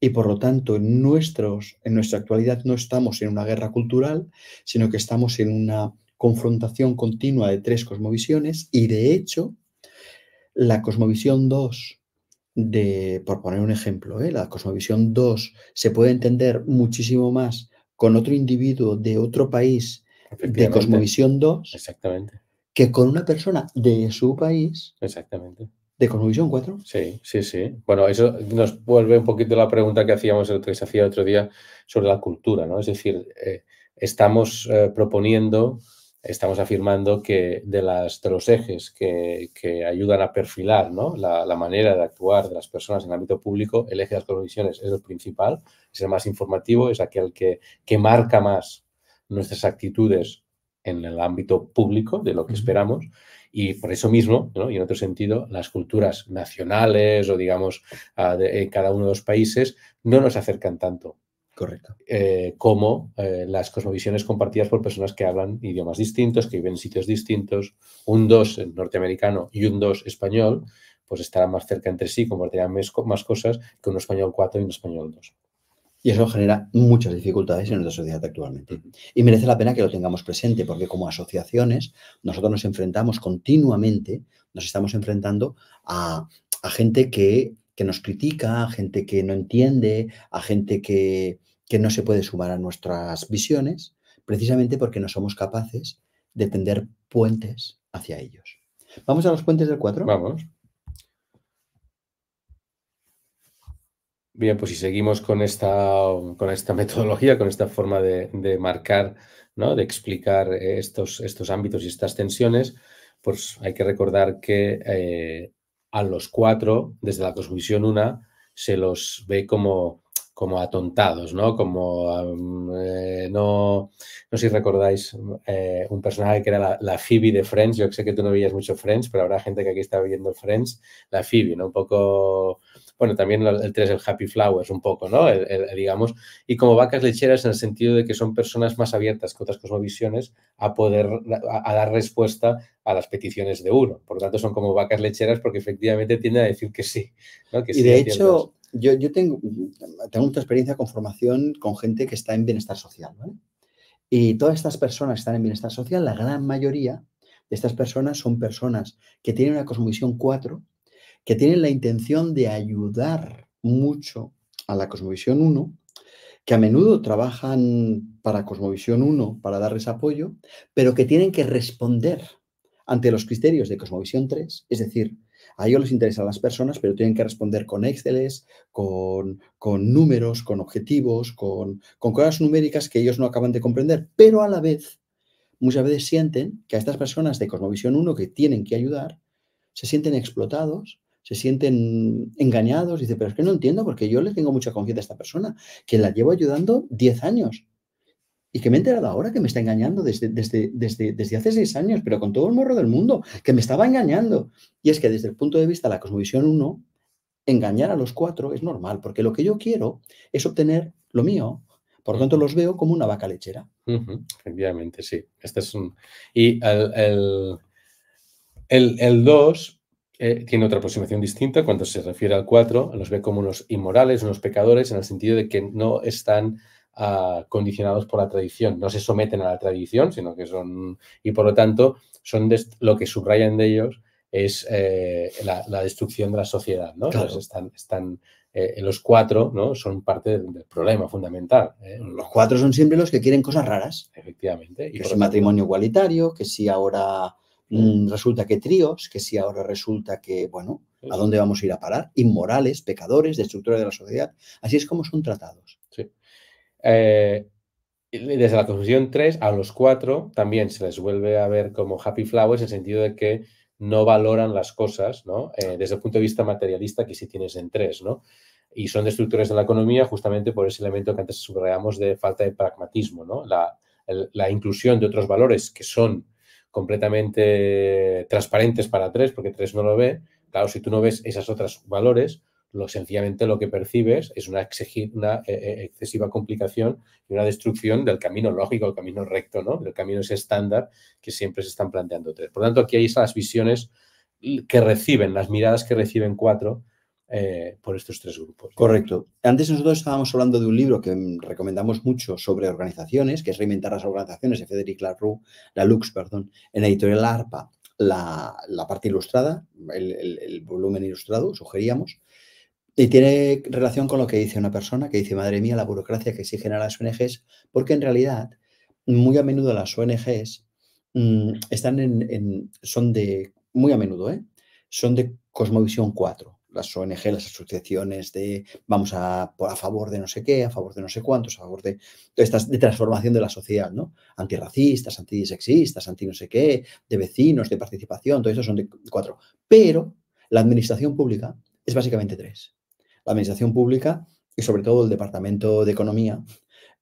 y por lo tanto en, nuestros, en nuestra actualidad no estamos en una guerra cultural, sino que estamos en una confrontación continua de tres cosmovisiones y de hecho la cosmovisión 2 de, por poner un ejemplo, ¿eh? la cosmovisión 2 se puede entender muchísimo más con otro individuo de otro país de Cosmovisión 2. Exactamente. Que con una persona de su país.
Exactamente.
¿De Cosmovisión 4?
Sí, sí, sí. Bueno, eso nos vuelve un poquito la pregunta que hacíamos el hacía otro día sobre la cultura, ¿no? Es decir, eh, estamos eh, proponiendo, estamos afirmando que de, las, los ejes que, ayudan a perfilar ¿no? la, manera de actuar de las personas en el ámbito público, el eje de las cosmovisiones es el principal, es el más informativo, es aquel que, que marca más nuestras actitudes en el ámbito público de lo que esperamos y por eso mismo, y en otro sentido, las culturas nacionales o digamos ah, de, en cada uno de los países no nos acercan tanto. Correcto. Eh, como eh, las cosmovisiones compartidas por personas que hablan idiomas distintos, que viven en sitios distintos, un 2 norteamericano y un 2 español, pues estarán más cerca entre sí, compartirán más, más cosas que un español 4 y un español 2.
Y eso genera muchas dificultades en nuestra sociedad actualmente. Y merece la pena que lo tengamos presente, porque como asociaciones nosotros nos enfrentamos continuamente, nos estamos enfrentando a, gente que, nos critica, a gente que no entiende, a gente que, que no se puede sumar a nuestras visiones, precisamente porque no somos capaces de tender puentes hacia ellos. ¿Vamos a los puentes del 4?
Vamos. Bien, pues si seguimos con esta, con esta [laughs] metodología, con esta forma de, de marcar, ¿no? de explicar eh, estos, estos, ámbitos y estas tensiones, pues hay que recordar que eh, a los cuatro, desde la cosmovisión una, se los ve como, como atontados, ¿no? Como um, eh, no, no sé si recordáis un personaje que era la, la, Phoebe de Friends. Yo sé que tú no veías mucho Friends, pero habrá gente que aquí está viendo Friends, la Phoebe, ¿no? Un poco bueno, también el 3, el happy flowers, un poco, ¿no? digamos, y como vacas lecheras en el sentido de que son personas más abiertas que otras cosmovisiones a poder, a, dar respuesta a las peticiones de uno. Por lo tanto, son como vacas lecheras porque efectivamente tienden a decir que sí. y de hecho,
yo, tengo, tengo mucha experiencia con formación con gente que está en bienestar social, ¿vale? Y todas estas personas que están en bienestar social, la gran mayoría de estas personas son personas que tienen una cosmovisión 4 que tienen la intención de ayudar mucho a la Cosmovisión 1, que a menudo trabajan para Cosmovisión 1 para darles apoyo, pero que tienen que responder ante los criterios de Cosmovisión 3, es decir, a ellos les interesan las personas, pero tienen que responder con Excel, con, números, con objetivos, con, con cosas numéricas que ellos no acaban de comprender, pero a la vez muchas veces sienten que a estas personas de Cosmovisión 1 que tienen que ayudar, se sienten explotados se sienten engañados, dice, pero es que no entiendo porque yo le tengo mucha confianza a esta persona, que la llevo ayudando 10 años y que me he enterado ahora que me está engañando desde, desde, desde, desde hace 6 años, pero con todo el morro del mundo, que me estaba engañando. Y es que desde el punto de vista de la Cosmovisión 1, engañar a los cuatro es normal, porque lo que yo quiero es obtener lo mío. Por lo tanto, los veo como una vaca lechera.
Efectivamente, sí. Este es un... Y el 2, el, eh, tiene otra aproximación distinta cuando se refiere al 4, los ve como unos inmorales, unos pecadores, en el sentido de que no están ah, condicionados por la tradición, no se someten a la tradición, sino que son, y por lo tanto, son lo que subrayan de ellos es eh, la, destrucción de la sociedad, ¿no? están, están eh, los cuatro, ¿no? Son parte del, problema fundamental. Los cuatro son siempre los que quieren cosas raras. Efectivamente. Y que matrimonio igualitario, que si ahora
Mm. Mm, resulta que tríos, que si ahora resulta que, bueno, ¿a dónde vamos a ir a parar? Inmorales, pecadores, destructores de la sociedad. Así es como son tratados.
Sí. Eh, desde la conclusión 3 a los 4 también se les vuelve a ver como happy flowers en el sentido de que no valoran las cosas, ¿no? Eh, desde el punto de vista materialista que si tienes en 3, ¿no? Y son destructores de la economía justamente por ese elemento que antes subrayamos de falta de pragmatismo, ¿no? La, la inclusión de otros valores que son completamente transparentes para tres, porque tres no lo ve. Claro, si tú no ves esas otras valores, lo, sencillamente lo que percibes es una, eh, eh, excesiva complicación y una destrucción del camino lógico, el camino recto, ¿no? Del camino ese estándar que siempre se están planteando tres. Por lo tanto, aquí hay esas visiones que reciben, las miradas que reciben cuatro, eh, por estos tres grupos. Correcto.
Antes nosotros estábamos hablando de un libro que recomendamos mucho sobre organizaciones, que es Reinventar las Organizaciones, de Federic Larru, la Lux, perdón, en la editorial ARPA, la, parte ilustrada, el, volumen ilustrado, sugeríamos, y tiene relación con lo que dice una persona que dice, madre mía, la burocracia que exigen a las ONGs, porque en realidad muy a menudo las ONGs mm, están en, son de, muy a menudo, ¿eh? son de Cosmovisión 4 las ONG, las asociaciones de vamos a, a favor de no sé qué, a favor de no sé cuántos, a favor de estas de transformación de la sociedad, ¿no? Antirracistas, antisexistas, anti no sé qué, de vecinos, de participación, todo eso son de cuatro. Pero la administración pública es básicamente tres. La administración pública y sobre todo el departamento de economía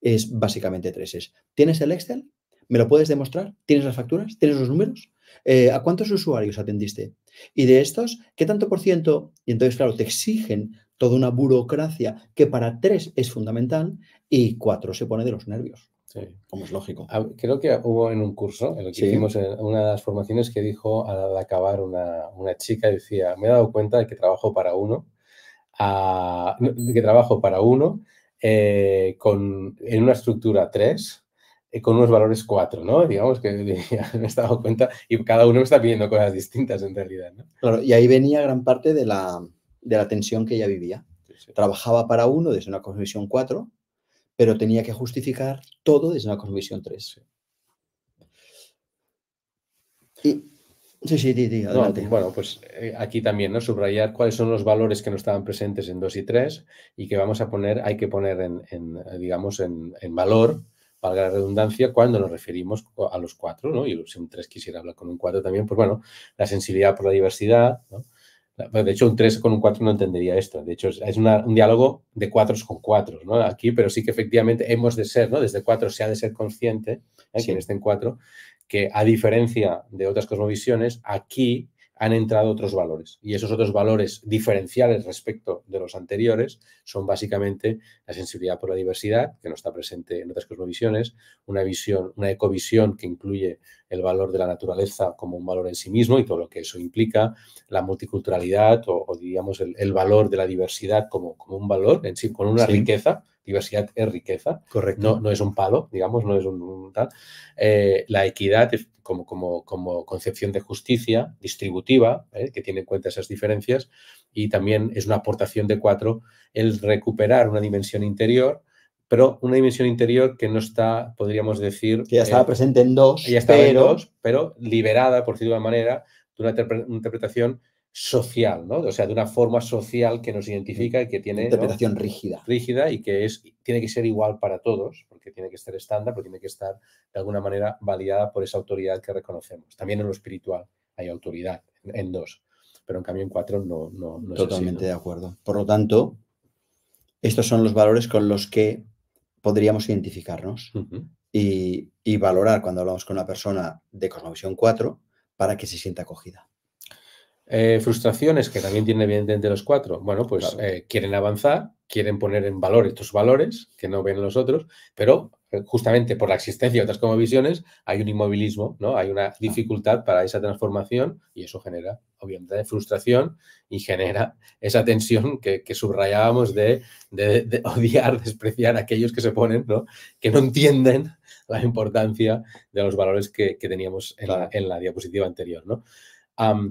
es básicamente tres. Es, ¿tienes el Excel? ¿Me lo puedes demostrar? ¿Tienes las facturas? ¿Tienes los números? Eh, ¿A cuántos usuarios atendiste? Y de estos, ¿qué tanto por ciento? Y entonces, claro, te exigen toda una burocracia que para tres es fundamental y cuatro se pone de los nervios.
Sí. Como es lógico. Ah, creo que hubo en un curso, en lo que hicimos en una de las formaciones, que dijo al acabar una, chica, decía, me he dado cuenta de que trabajo para uno, de que trabajo para uno eh, en una estructura tres, eh, con unos valores 4, ¿no? Digamos que [laughs] ya me he dado cuenta y cada uno me está pidiendo cosas distintas en realidad, ¿no? Claro, y ahí venía gran parte de la, tensión
que ella vivía. Trabajaba para uno desde una cosmovisión 4, pero tenía que justificar
todo desde una cosmovisión 3.
Sí. Sí, sí,
adelante. bueno, pues eh, aquí también, ¿no? Subrayar cuáles son los valores que no estaban presentes en 2 y 3 y que vamos a poner, hay que poner en, digamos, en valor valga la redundancia, cuando nos referimos a los cuatro, ¿no? Y si un tres quisiera hablar con un cuatro también, pues bueno, la sensibilidad por la diversidad, ¿no? De hecho, un tres con un cuatro no entendería esto. De hecho, es un diálogo de cuatros con cuatro, ¿no? Aquí, pero sí que efectivamente hemos de ser, ¿no? Desde cuatro se ha de ser consciente, ¿eh? sí. quien esté en cuatro, que a diferencia de otras cosmovisiones, aquí han entrado otros valores. Y esos otros valores diferenciales respecto de los anteriores son básicamente la sensibilidad por la diversidad, que no está presente en otras cosmovisiones, una visión, una ecovisión que incluye el valor de la naturaleza como un valor en sí mismo y todo lo que eso implica, la multiculturalidad o, diríamos el, valor de la diversidad como, como un valor en sí, con una riqueza diversidad es riqueza. Correcto. No, es un palo, digamos, no es un, tal. Eh, la equidad como, como, concepción de justicia distributiva, ¿eh? que tiene en cuenta esas diferencias, y también es una aportación de cuatro el recuperar una dimensión interior pero una dimensión interior que no está, podríamos decir... Que ya estaba eh, presente en dos, pero... liberada, por decirlo manera, de una interpretación social, ¿no? O sea, de una forma social que nos identifica y que tiene... Interpretación rígida. Rígida y que es, tiene que ser igual para todos, porque tiene que estar estándar, porque tiene que estar de alguna manera validada por esa autoridad que reconocemos. También en lo espiritual hay autoridad, en, dos, pero en cambio en cuatro no, no, Totalmente de acuerdo.
Por lo tanto, estos son los valores con los que podríamos identificarnos y, y valorar cuando hablamos con una persona de Cosmovisión 4 para que se sienta acogida.
Eh, frustraciones que también tienen evidentemente los cuatro. Bueno, pues eh, quieren avanzar, quieren poner en valor estos valores que no ven los otros, pero eh, justamente por la existencia de otras como visiones hay un inmovilismo, ¿no? Hay una dificultad para esa transformación y eso genera, obviamente, frustración y genera esa tensión que, subrayábamos de, odiar, [laughs] despreciar a aquellos que se ponen, ¿no? Que no entienden la importancia de los valores que, teníamos en, la, en la diapositiva anterior, ¿no?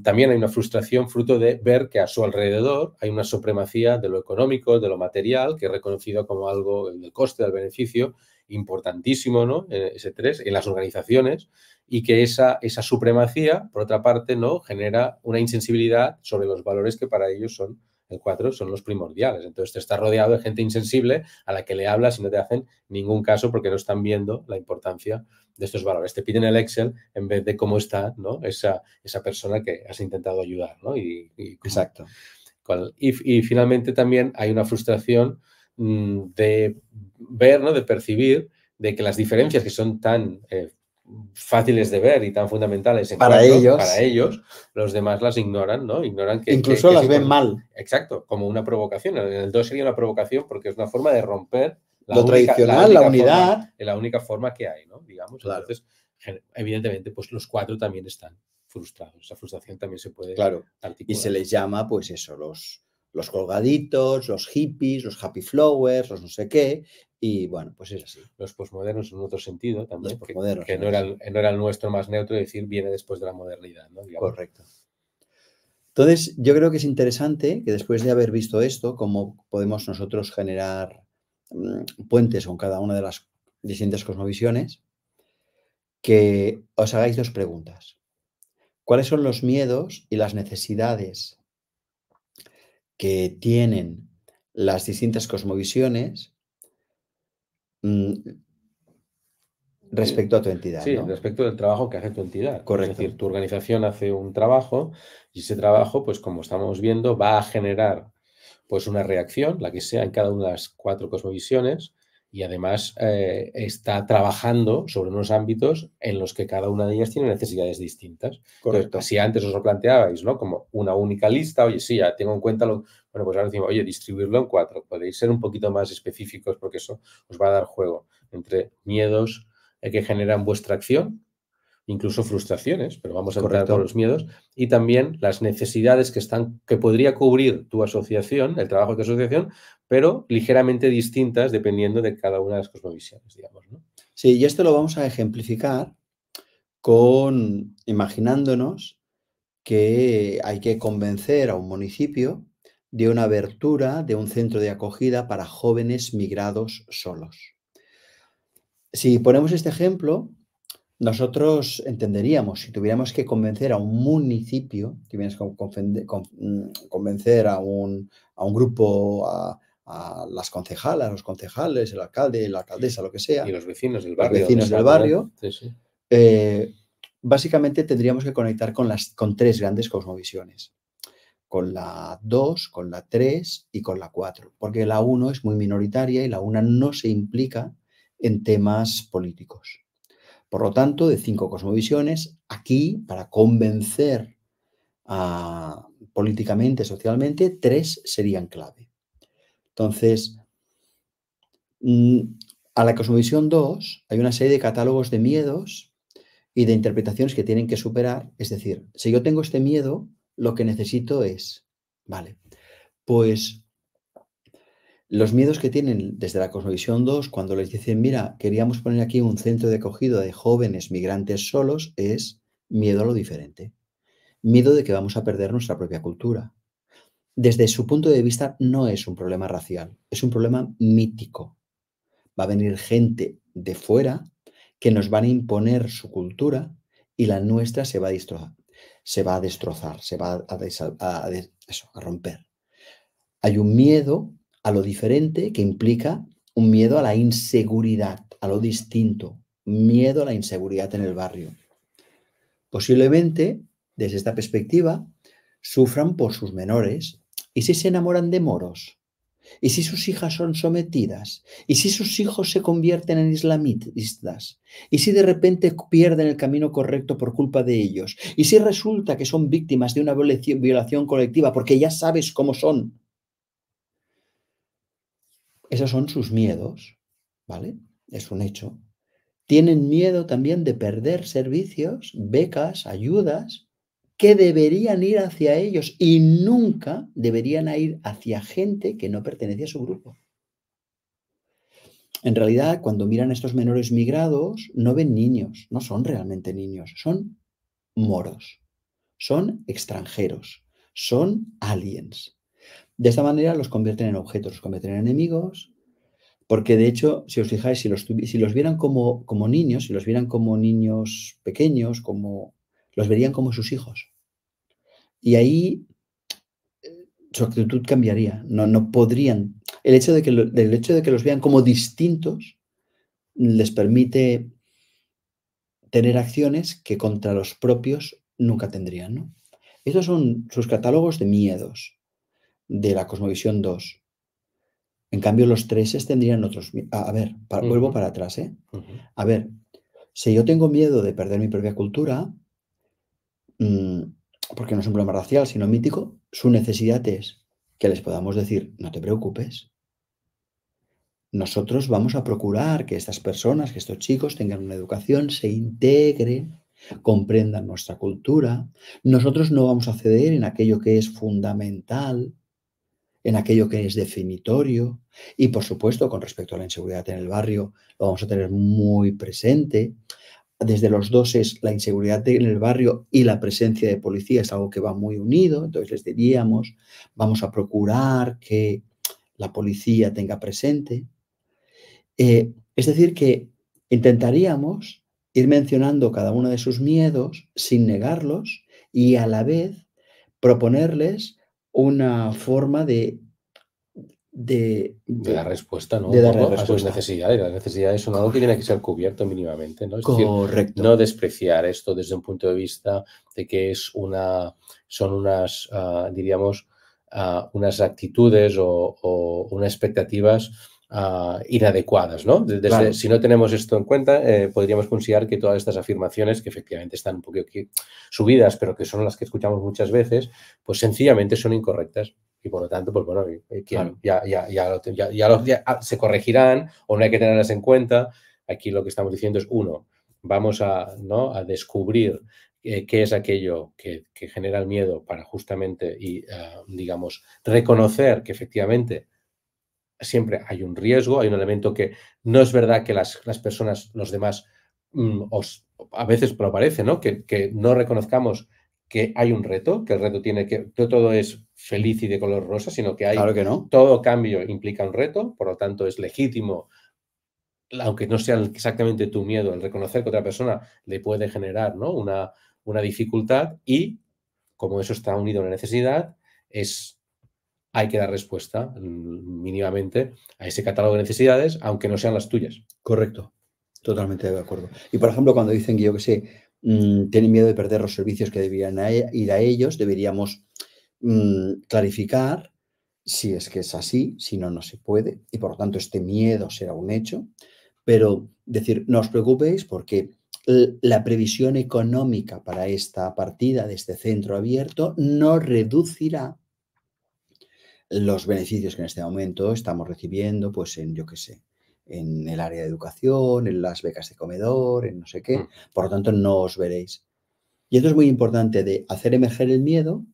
también hay una frustración fruto de ver que a su alrededor hay una supremacía de lo económico, de lo material, que es reconocido como algo del coste, del beneficio, importantísimo, ¿no? E, ese 3, en las organizaciones, y que esa, esa supremacía, por otra parte, ¿no? Genera una insensibilidad sobre los valores que para ellos son el 4 son los primordiales. Entonces te estás rodeado de gente insensible a la que le hablas y no te hacen ningún caso porque no están viendo la importancia de estos valores. Te piden el Excel en vez de cómo está ¿no? esa, esa persona que has intentado ayudar. Y, Exacto. y, finalmente también hay una frustración mm, de ver, ¿no? de percibir de que las diferencias que son tan eh, fáciles de ver y tan fundamentales para ellos para ellos los demás las ignoran no ignoran que incluso las ven mal exacto como una provocación en el 2 sería una provocación porque es una forma de romper la lo tradicional la, unidad forma, la única forma que hay no digamos entonces evidentemente pues los cuatro también están frustrados esa frustración también se puede claro
y se les llama pues eso los los colgaditos, los hippies, los happy flowers, los no sé qué, y bueno, pues es así. Los
posmodernos en otro sentido también. porque no, era el, nuestro más neutro, decir, viene después de la modernidad, ¿no? Correcto.
Entonces, yo creo que es interesante que después de haber visto esto, cómo podemos nosotros generar mm, puentes con cada una de las distintas cosmovisiones, que os hagáis dos preguntas. ¿Cuáles son los miedos y las necesidades que tienen las distintas cosmovisiones Mm, respecto a tu entidad. Sí,
respecto del trabajo que hace tu entidad. Correcto. Es decir, tu organización hace un trabajo y ese trabajo, pues como estamos viendo, va a generar pues una reacción, la que sea, en cada una de las cuatro cosmovisiones y además eh, está trabajando sobre unos ámbitos en los que cada una de ellas tiene necesidades distintas. Correcto. si antes os lo planteabais, ¿no? Como una única lista, oye, sí, ya tengo en cuenta lo, bueno, pues ahora decimos, oye, distribuirlo en cuatro. Podéis ser un poquito más específicos porque eso os va a dar juego entre miedos eh, que generan vuestra acción, incluso frustraciones, pero vamos a entrar todos los miedos, y también las necesidades que, están, que podría cubrir tu asociación, el trabajo de tu asociación, pero ligeramente distintas dependiendo de cada una de las cosmovisiones, digamos. ¿no?
Sí, y esto lo vamos a ejemplificar con imaginándonos que hay que convencer a un municipio de una abertura de un centro de acogida para jóvenes migrados solos. Si ponemos este ejemplo, nosotros entenderíamos, si tuviéramos que convencer a un municipio, que mm, convencer a un, a un grupo, a, las concejalas, los concejales, el alcalde, la alcaldesa, lo que sea. Y los
vecinos del barrio. del barrio.
Eh, básicamente tendríamos que conectar con, las, con tres grandes cosmovisiones con la 2, con la 3 y con la 4, porque la 1 es muy minoritaria y la 1 no se implica en temas políticos. Por lo tanto, de cinco cosmovisiones, aquí, para convencer políticamente, socialmente, tres serían clave. Entonces, mm, a la cosmovisión 2 hay una serie de catálogos de miedos y de interpretaciones que tienen que superar. Es decir, si yo tengo este miedo, lo que necesito es, vale, pues los miedos que tienen desde la Cosmovisión 2 cuando les dicen, mira, queríamos poner aquí un centro de acogida de jóvenes migrantes solos, es miedo a lo diferente, miedo de que vamos a perder nuestra propia cultura. Desde su punto de vista no es un problema racial, es un problema mítico. Va a venir gente de fuera que nos van a imponer su cultura y la nuestra se va a destrozar, se va a destrozar, se va a, romper. Hay un miedo a lo diferente que implica un miedo a la inseguridad, a lo distinto, miedo a la inseguridad en el barrio. Posiblemente, desde esta perspectiva, sufran por sus menores y si se enamoran de moros, y si sus hijas son sometidas, y si sus hijos se convierten en islamistas, y si de repente pierden el camino correcto por culpa de ellos, y si resulta que son víctimas de una violación colectiva, porque ya sabes cómo son. Esos son sus miedos, ¿vale? Es un hecho. Tienen miedo también de perder servicios, becas, ayudas, que deberían ir hacia ellos y nunca deberían ir hacia gente que no pertenece a su grupo. En realidad, cuando miran a estos menores migrados, no ven niños, no son realmente niños, son moros, son extranjeros, son aliens. De esta manera los convierten en objetos, los convierten en enemigos, porque de hecho, si os fijáis, si los, si los vieran como, como niños, si los vieran como niños pequeños, como los verían como sus hijos. Y ahí su actitud cambiaría. No, no podrían. El hecho, de que hecho de que los vean como distintos les permite tener acciones que contra los propios nunca tendrían. ¿no? Estos son sus catálogos de miedos de la Cosmovisión 2. En cambio, los treses tendrían otros. A, a ver, vuelvo para atrás. ¿eh? A ver, si yo tengo miedo de perder mi propia cultura, Mm, porque no es un problema racial, sino mítico, su necesidad es que les podamos decir, no te preocupes, nosotros vamos a procurar que estas personas, que estos chicos tengan una educación, se integren, comprendan nuestra cultura, nosotros no vamos a ceder en aquello que es fundamental, en aquello que es definitorio y por supuesto con respecto a la inseguridad en el barrio lo vamos a tener muy presente desde los dos es la inseguridad en el barrio y la presencia de policía, es algo que va muy unido, entonces les diríamos, vamos a procurar que la policía tenga presente. Eh, es decir, que intentaríamos ir mencionando cada uno de sus miedos sin negarlos y a la vez proponerles una forma de de, la respuesta, ¿no? De a necesidades.
Las necesidades son algo que tiene que ser cubierto mínimamente, ¿no? no despreciar esto desde un punto de vista de que es una, son unas, ah, diríamos, ah, unas actitudes o, unas expectativas ah, inadecuadas, Si no tenemos esto en cuenta, eh, podríamos considerar que todas estas afirmaciones, que efectivamente están un poquito subidas, pero que son las que escuchamos muchas veces, pues sencillamente son incorrectas y por lo tanto, pues bueno, ya, se corregirán o no hay que tenerlas en cuenta. Aquí lo que estamos diciendo es, uno, vamos a, ¿no? a descubrir eh, qué es aquello que, genera el miedo para justamente, y, eh, digamos, reconocer que efectivamente siempre hay un riesgo, hay un elemento que no es verdad que las, personas, los demás, mm, os, a veces lo parece, ¿no? Que, que no reconozcamos que hay un reto, que el reto tiene que, todo es feliz y de color rosa, sino que hay claro que no. todo cambio implica un reto, por lo tanto es legítimo, aunque no sea exactamente tu miedo, el reconocer que otra persona le puede generar ¿no? una, una dificultad y como eso está unido a la necesidad, es, hay que dar respuesta mm, mínimamente a ese catálogo de necesidades, aunque no sean las tuyas. Correcto, totalmente de acuerdo. Y por ejemplo, cuando dicen que yo que sé, Mm, tienen miedo de perder los servicios que deberían
e, ir a ellos, deberíamos mm, clarificar si es que es así, si no, no se puede, y por lo tanto este miedo será un hecho, pero decir, no os preocupéis porque la previsión económica para esta partida de este centro abierto no reducirá los beneficios que en este momento estamos recibiendo, pues en, yo qué sé, en el área de educación, en las becas de comedor, en no sé qué. Mm. Por lo tanto, no os veréis. Y esto es muy importante de hacer emerger el miedo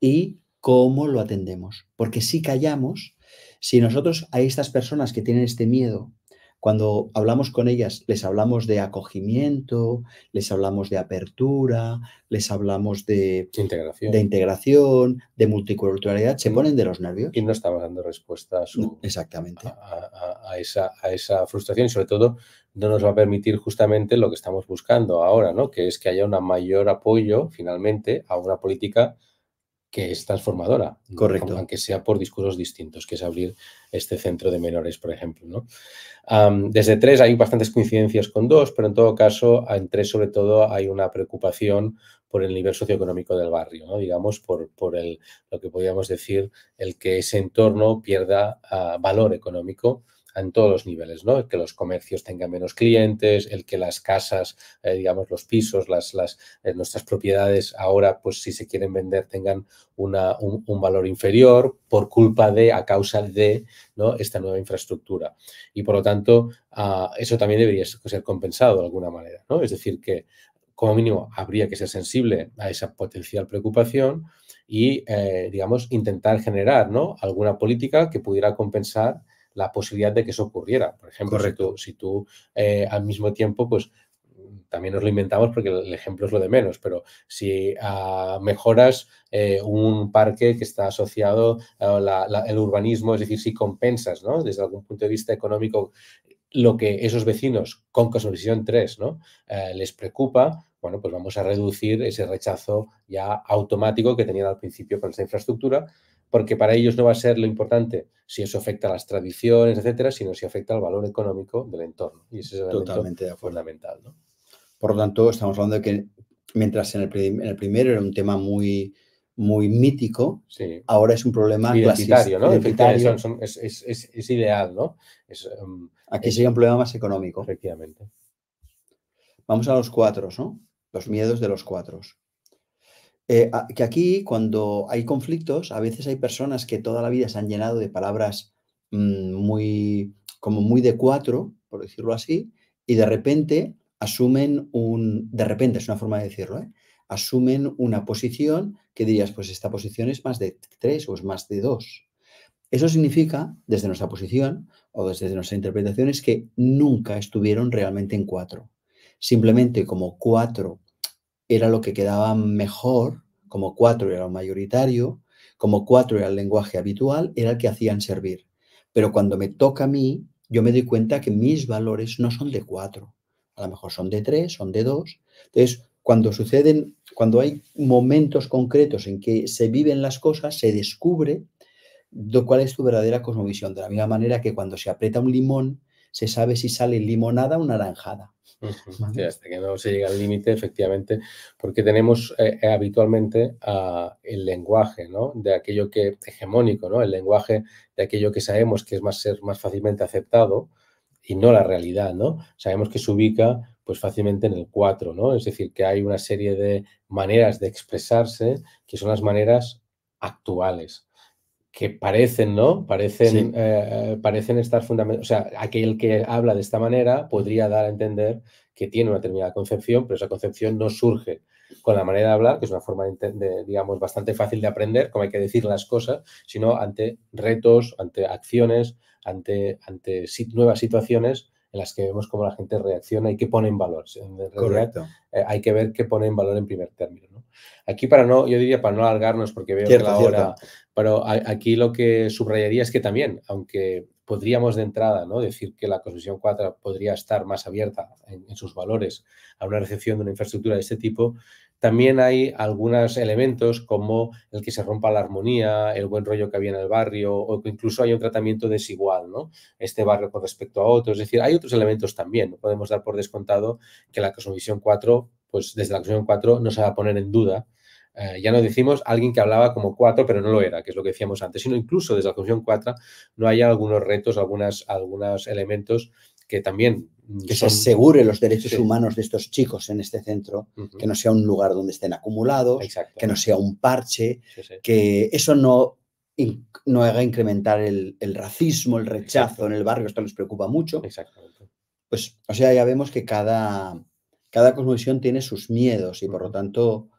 y cómo lo atendemos. Porque si callamos, si nosotros hay estas personas que tienen este miedo cuando hablamos con ellas, les hablamos de acogimiento, les hablamos de apertura, les hablamos de integración, de, integración, de multiculturalidad, se mm. ponen de los nervios. Y no estamos dando
respuesta a su, exactamente. A, a, esa, a esa frustración y sobre todo no nos va a permitir justamente lo que estamos buscando ahora, ¿no? que es que haya un mayor apoyo finalmente a una política que es transformadora. Correcto. Aunque sea por discursos distintos, que es abrir este centro de menores, por ejemplo. ¿no? desde tres hay bastantes coincidencias con dos, pero en todo caso, en tres sobre todo hay una preocupación por el nivel socioeconómico del barrio, digamos, por, por el, lo que podríamos decir, el que ese entorno pierda ah, valor económico en todos los niveles, ¿no? que los comercios tengan menos clientes, el que las casas, eh, digamos, los pisos, las, eh, nuestras propiedades ahora, pues si se quieren vender, tengan un, valor inferior por culpa de, a causa de, Esta nueva infraestructura. Y por lo tanto, ah, eso también debería ser compensado de alguna manera, ¿no? Es decir, que como mínimo habría que ser sensible a esa potencial preocupación y, eh, digamos, intentar generar ¿no? alguna política que pudiera compensar la posibilidad de que eso ocurriera. Por ejemplo, si tú, eh, al mismo tiempo, pues también nos lo inventamos porque el ejemplo es lo de menos, pero si ah, mejoras eh, un parque que está asociado eh, al urbanismo, es decir, si compensas, Desde algún punto de vista económico, lo que esos vecinos con Cosmovisión 3 ¿no? les preocupa, bueno, pues vamos a reducir ese rechazo ya automático que tenían al principio con esa infraestructura porque para ellos no va a ser lo importante si eso afecta a las tradiciones, etcétera, sino si afecta al valor económico del entorno. Y ese es el Totalmente fundamental.
Por lo tanto, estamos hablando de que mientras en el, primero era un tema muy, muy mítico, ahora es un problema identitario, ¿no?
es, ideal, ¿no? Um, Aquí sería un problema más económico. Efectivamente.
Vamos a los cuatro, ¿no? Los miedos de los cuatro. Eh, que aquí cuando hay conflictos, a veces hay personas que toda la vida se han llenado de palabras mm, muy, como muy de cuatro, por decirlo así, y de repente asumen un, de repente es una forma de decirlo, ¿eh? asumen una posición que dirías, pues esta posición es más de tres o es más de dos. Eso significa, desde nuestra posición o desde nuestra interpretación, es que nunca estuvieron realmente en cuatro. Simplemente como cuatro era lo que quedaba mejor, como cuatro era el mayoritario, como cuatro era el lenguaje habitual, era el que hacían servir. Pero cuando me toca a mí, yo me doy cuenta que mis valores no son de cuatro, a lo mejor son de tres, son de dos, Entonces, cuando suceden, cuando hay momentos concretos en que se viven las cosas, se descubre cuál es tu verdadera cosmovisión. De la misma manera que cuando se aprieta un limón, se sabe si sale limonada o naranjada.
hasta que no se llega al límite, efectivamente, porque tenemos eh, eh, habitualmente el lenguaje, De aquello que hegemónico, ¿no? El lenguaje de aquello que sabemos que es más ser más fácilmente aceptado y no la realidad, ¿no? Sabemos que se ubica pues fácilmente en el 4, ¿no? Es decir, que hay una serie de maneras de expresarse que son las maneras actuales que parecen, ¿no? Parecen, eh, parecen estar fundamentales. O sea, aquel que habla de esta manera podría dar a entender que tiene una determinada concepción, pero esa concepción no surge con la manera de hablar, que es una forma, de, digamos, bastante fácil de aprender, como hay que decir las cosas, sino ante retos, ante acciones, ante, ante nuevas situaciones en las que vemos cómo la gente reacciona y qué pone en valor. En Correcto. Eh, hay que ver qué pone en valor en primer término. Aquí para no, yo diría para no alargarnos, porque veo que la hora, pero aquí lo que subrayaría es que también, aunque podríamos de entrada ¿no? decir que la cosmovisión 4 podría estar más abierta en, sus valores a una recepción de una infraestructura de este tipo, también hay algunos elementos como el que se rompa la armonía, el buen rollo que había en el barrio, o que incluso hay un tratamiento desigual, Este barrio con respecto a otros. Es decir, hay otros elementos también. Podemos dar por descontado que la cosmovisión 4, pues desde la cosmovisión 4 no se va a poner en duda eh, ya no decimos alguien que hablaba como cuatro, pero no lo era, que es lo que decíamos antes, sino incluso desde la Comisión cuatro no hay algunos retos, algunas, algunos elementos que también... Que se asegure los derechos humanos
de estos chicos en este centro, que no sea un lugar donde estén acumulados, que no sea un parche, que eso no, no haga incrementar el, racismo, el rechazo en el barrio, esto nos preocupa mucho. Pues, o sea, ya vemos que cada, cada cosmovisión tiene sus miedos y por lo tanto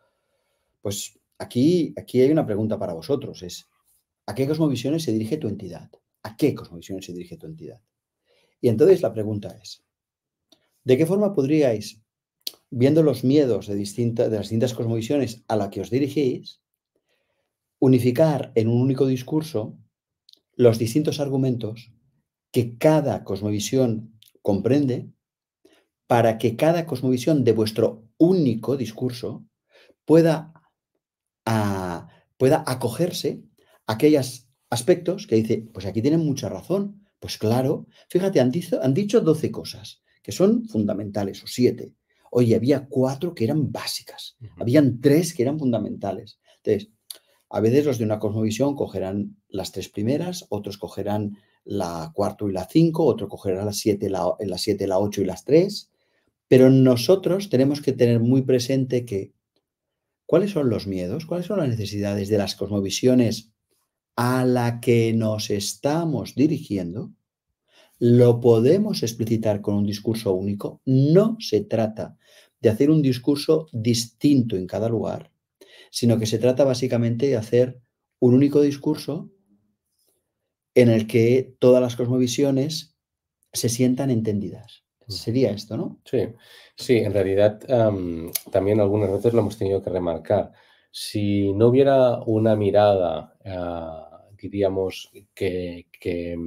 pues aquí, aquí hay una pregunta para vosotros, es ¿a qué cosmovisiones se dirige tu entidad? ¿A qué cosmovisiones se dirige tu entidad? Y entonces la pregunta es, ¿de qué forma podríais, viendo los miedos de, de las distintas cosmovisiones a la que os dirigís, unificar en un único discurso los distintos argumentos que cada cosmovisión comprende para que cada cosmovisión de vuestro único discurso pueda pueda acogerse a aquellos aspectos que dice, pues aquí tienen mucha razón. Pues claro, fíjate, han, dicho, han dicho 12 cosas que son fundamentales o 7. Oye, había cuatro que eran básicas, habían tres que eran fundamentales. Entonces, a veces los de una cosmovisión cogerán las tres primeras, otros cogerán la cuarto y la cinco, otro cogerá las siete, la, la siete, la ocho y las tres. Pero nosotros tenemos que tener muy presente que ¿Cuáles son los miedos? ¿Cuáles son las necesidades de las cosmovisiones a la que nos estamos dirigiendo? ¿Lo podemos explicitar con un discurso único? No se trata de hacer un discurso distinto en cada lugar, sino que se trata básicamente de hacer un único discurso en el que todas las cosmovisiones se sientan entendidas. Pues sería esto,
¿no? Sí, en realidad también algunas veces lo hemos tenido que remarcar. Si no hubiera una mirada, ah, diríamos, que, eh,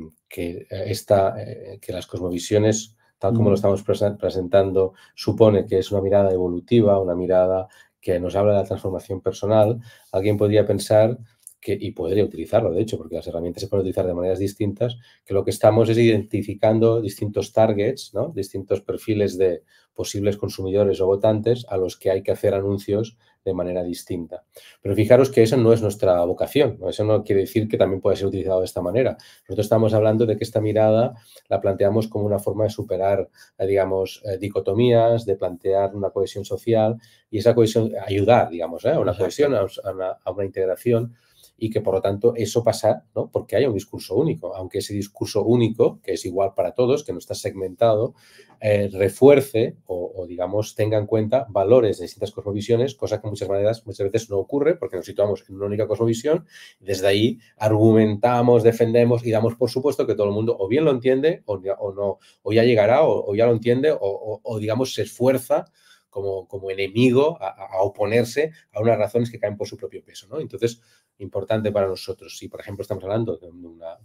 esta, eh, que las cosmovisiones, tal como lo mm. estamos presentando, supone que es una mirada evolutiva, una mirada que nos habla de la transformación personal, alguien podría pensar y podría utilizarlo, de hecho, porque las herramientas se pueden utilizar de maneras distintas, que lo que estamos es identificando distintos targets, ¿no? distintos perfiles de posibles consumidores o votantes a los que hay que hacer anuncios de manera distinta. Pero fijaros que esa no es nuestra vocación, eso no quiere decir que también pueda ser utilizado de esta manera. Nosotros estamos hablando de que esta mirada la planteamos como una forma de superar, eh, digamos, eh, dicotomías, de plantear una cohesión social y esa cohesión, ayudar, digamos, ¿eh? a una cohesión, a una integración y que por lo tanto eso pasa ¿no? porque haya un discurso único, aunque ese discurso único, que es igual para todos, que no está segmentado, eh, refuerce o, digamos tenga en cuenta valores de distintas cosmovisiones, cosa que muchas maneras, muchas veces no ocurre porque nos situamos en una única cosmovisión, desde ahí argumentamos, defendemos y damos por supuesto que todo el mundo o bien lo entiende o, no, o ya llegará o, ya lo entiende o digamos se esfuerza como, como, enemigo a, a, oponerse a unas razones que caen por su propio peso. ¿no? Entonces, importante para nosotros. Si, por ejemplo, estamos hablando de una,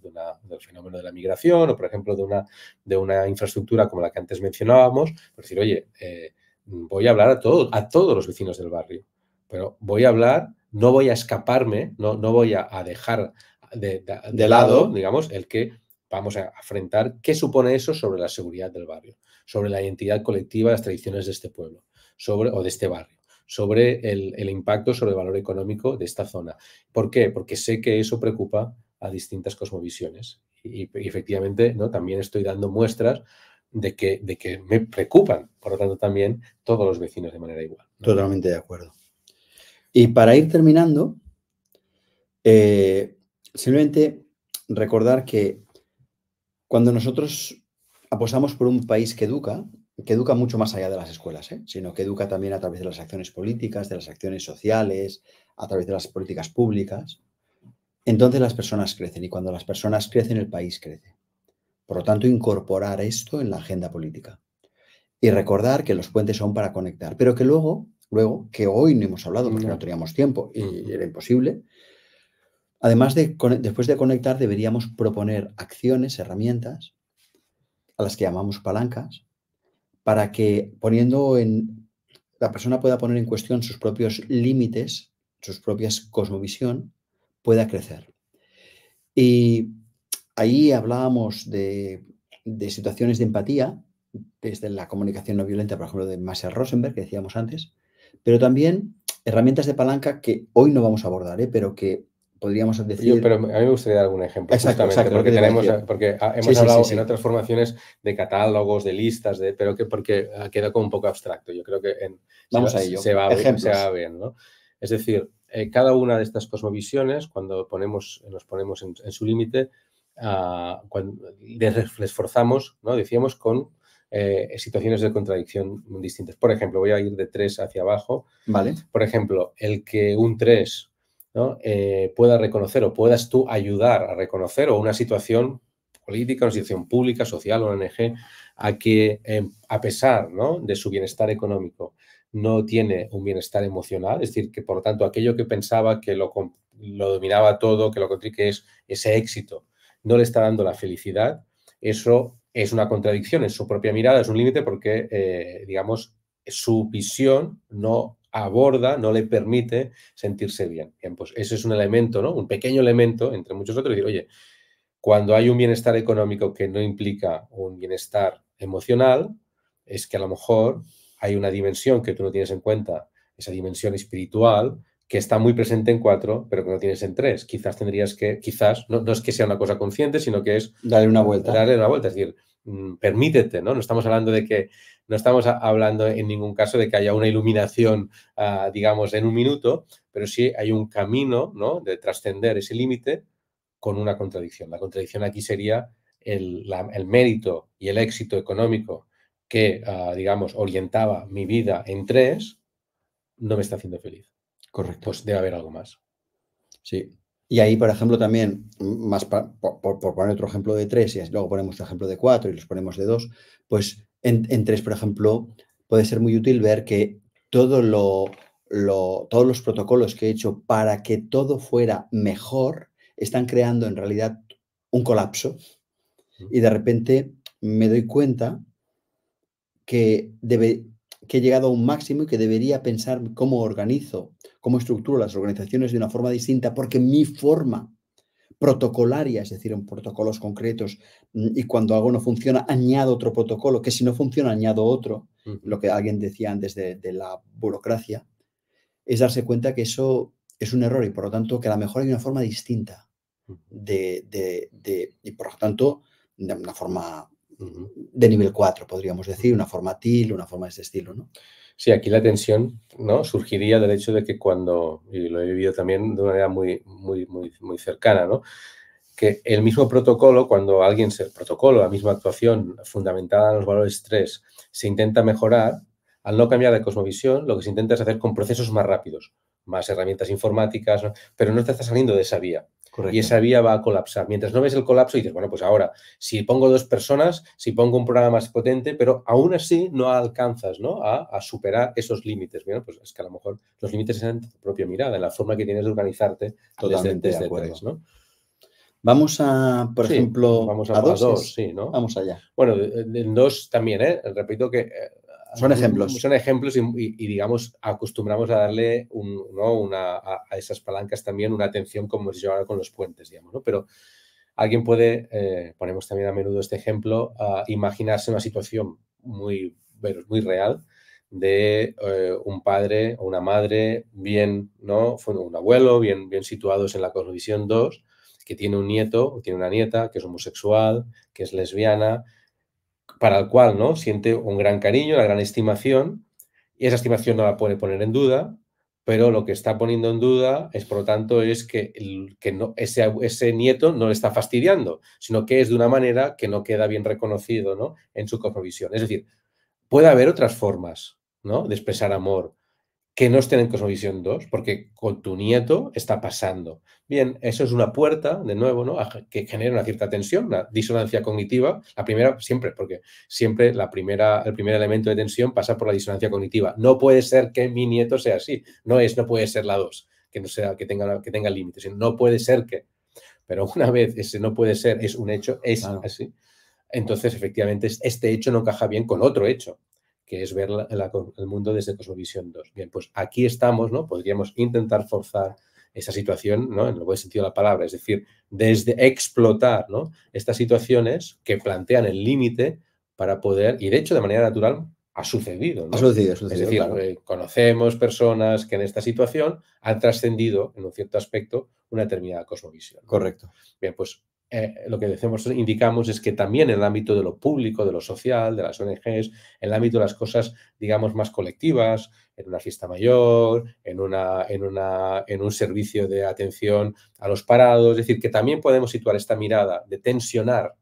del fenómeno de la migración o, por ejemplo, de una, de una infraestructura como la que antes mencionábamos, decir, oye, eh, voy a hablar a, todos, a todos los vecinos del barrio, pero voy a hablar, no voy a escaparme, no, no voy a, dejar de, de, lado, digamos, el que vamos a afrontar qué supone eso sobre la seguridad del barrio, sobre la identidad colectiva, las tradiciones de este pueblo sobre, o de este barrio sobre el, impacto sobre el valor económico de esta zona. ¿Por qué? Porque sé que eso preocupa a distintas cosmovisiones. Y, efectivamente, ¿no? también estoy dando muestras de que, de que me preocupan, por lo tanto, también todos los vecinos de manera igual. Totalmente de acuerdo. Y para
ir terminando, eh, simplemente recordar que cuando nosotros apostamos por un país que educa, que educa mucho más allá de las escuelas, ¿eh? sino que educa también a través de las acciones políticas, de las acciones sociales, a través de las políticas públicas. Entonces las personas crecen y cuando las personas crecen el país crece. Por lo tanto, incorporar esto en la agenda política y recordar que los puentes son para conectar, pero que luego, luego que hoy no hemos hablado porque no, teníamos tiempo y era imposible, además de después de conectar deberíamos proponer acciones, herramientas a las que llamamos palancas para que poniendo en la persona pueda poner en cuestión sus propios límites, sus propias cosmovisión, pueda crecer. Y ahí hablábamos de, situaciones de empatía, desde la comunicación no violenta, por ejemplo, de Masser Rosenberg, que decíamos antes, pero también herramientas de palanca que hoy no vamos a abordar, ¿eh? pero que podríamos decir. pero a mí me gustaría
dar algún ejemplo, exactamente porque, tenemos, porque ah, hemos hablado en otras formaciones de catálogos, de listas, de, pero que porque ah, queda como un poco abstracto. Yo creo que se, va, bien, Es decir, eh, cada una de estas cosmovisiones, cuando ponemos, nos ponemos en, su límite, ah, cuando les, ¿no? decíamos, con eh, situaciones de contradicción distintas. Por ejemplo, voy a ir de 3 hacia abajo. Vale. Por ejemplo, el que un 3 eh, pueda reconocer o puedas tú ayudar a reconocer o una situación política, una situación pública, social, o ONG, a que em, a pesar ¿no? de su bienestar económico no tiene un bienestar emocional, es decir, que por lo tanto aquello que pensaba que lo, dominaba todo, que lo que es ese éxito, no le está dando la felicidad, eso es una contradicción en su propia mirada, es un límite porque, eh, digamos, su visión no aborda, no le permite sentirse bien. Bien, pues ese es un elemento, ¿no? Un pequeño elemento, entre muchos otros, decir, oye, cuando hay un bienestar económico que no implica un bienestar emocional, es que a lo mejor hay una dimensión que tú no tienes en cuenta, esa dimensión espiritual, que está muy presente en cuatro, pero que no tienes en tres. Quizás tendrías que, quizás, no, no es que sea una cosa consciente, sino que es... Darle una vuelta. Darle una vuelta, es decir, Mm, permítete, ¿no? No estamos hablando de que, no estamos hablando en ningún caso de que haya una iluminación, ah, digamos, en un minuto, pero sí hay un camino, De trascender ese límite con una contradicción. La contradicción aquí sería el, mérito y el éxito económico que, ah, digamos, orientaba mi vida en tres, no me está haciendo feliz. Correcto. Pues debe haber algo más.
Sí. Y ahí, por ejemplo, también, más por, poner otro ejemplo de tres, y luego ponemos el este ejemplo de cuatro y los ponemos de dos, pues en, tres, por ejemplo, puede ser muy útil ver que todo lo, todos los protocolos que he hecho para que todo fuera mejor están creando en realidad un colapso. Y de repente me doy cuenta que debe, que he llegado a un máximo y que debería pensar cómo organizo, cómo estructuro las organizaciones de una forma distinta, porque mi forma protocolaria, es decir, en protocolos concretos, mm, y cuando algo no funciona, añado otro protocolo, que si no funciona, añado otro, lo que alguien decía antes de, la burocracia, es darse cuenta que eso es un error y por lo tanto que a lo mejor hay una forma distinta de, de y por lo tanto, de una forma de nivel 4, podríamos decir, una forma TIL, una forma de ese estilo, ¿no?
Sí, aquí la tensión ¿no? surgiría del hecho de que cuando, y lo he vivido también de una manera muy, muy, muy, muy cercana, que el mismo protocolo, cuando alguien se el protocolo, la misma actuación fundamentada en los valores 3, se intenta mejorar, al no cambiar de cosmovisión, lo que se intenta es hacer con procesos más rápidos, más herramientas informáticas, pero no te está saliendo de esa vía. Y esa vía va a colapsar. Mientras no ves el colapso, dices, bueno, pues ahora, si pongo dos personas, si pongo un programa más potente, pero aún así no alcanzas A, superar esos límites. pues es que a lo mejor los límites están en tu propia mirada, en la forma que tienes de organizarte Totalmente de acuerdo.
Vamos a, por ejemplo, vamos a, dos, sí, ¿no? Vamos
allá. Bueno, en dos también, ¿eh? Repito que eh, son ejemplos. Son ejemplos y, digamos, acostumbramos a darle a, esas palancas también una atención como si yo con los puentes, digamos, ¿no? Pero alguien puede, eh, ponemos también a menudo este ejemplo, a ah, imaginarse una situación muy, muy real de eh, un padre o una madre bien, ¿no? un abuelo, bien, bien situados en la condición 2, que tiene un nieto o tiene una nieta que es homosexual, que es lesbiana, para el cual ¿no? siente un gran cariño, una gran estimación, y esa estimación no la puede poner en duda, pero lo que está poniendo en duda es, por lo tanto, es que, que no, ese, ese, nieto no le está fastidiando, sino que es de una manera que no queda bien reconocido en su cosmovisión. Es decir, puede haber otras formas ¿no? de expresar amor, que no estén en Cosmovisión 2, porque con tu nieto está pasando. Bien, eso es una puerta, de nuevo, ¿no? que genera una cierta tensión, una disonancia cognitiva. La primera, siempre, porque siempre la primera, el primer elemento de tensión pasa por la disonancia cognitiva. No puede ser que mi nieto sea así. No es, no puede ser la 2, que, no sea, que tenga, que tenga límites. No puede ser que. Pero una vez ese no puede ser es un hecho, es así. Entonces, efectivamente, este hecho no encaja bien con otro hecho que es ver el mundo desde Cosmovisión 2. Bien, pues aquí estamos, ¿no? Podríamos intentar forzar esa situación, ¿no? En el buen sentido de la palabra, es decir, desde explotar, ¿no? Estas situaciones que plantean el límite para poder, y de hecho de manera natural ha sucedido, ¿no? Ha sucedido, ha sucedido Es decir, eh, conocemos personas que en esta situación han trascendido, en un cierto aspecto, una determinada cosmovisión. Correcto. Bien, pues eh, lo que decimos, indicamos es que también en el ámbito de lo público, de lo social, de las ONGs, en el ámbito de las cosas, digamos, más colectivas, en una fiesta mayor, en, una, en, una, en un servicio de atención a los parados, es decir, que también podemos situar esta mirada de tensionar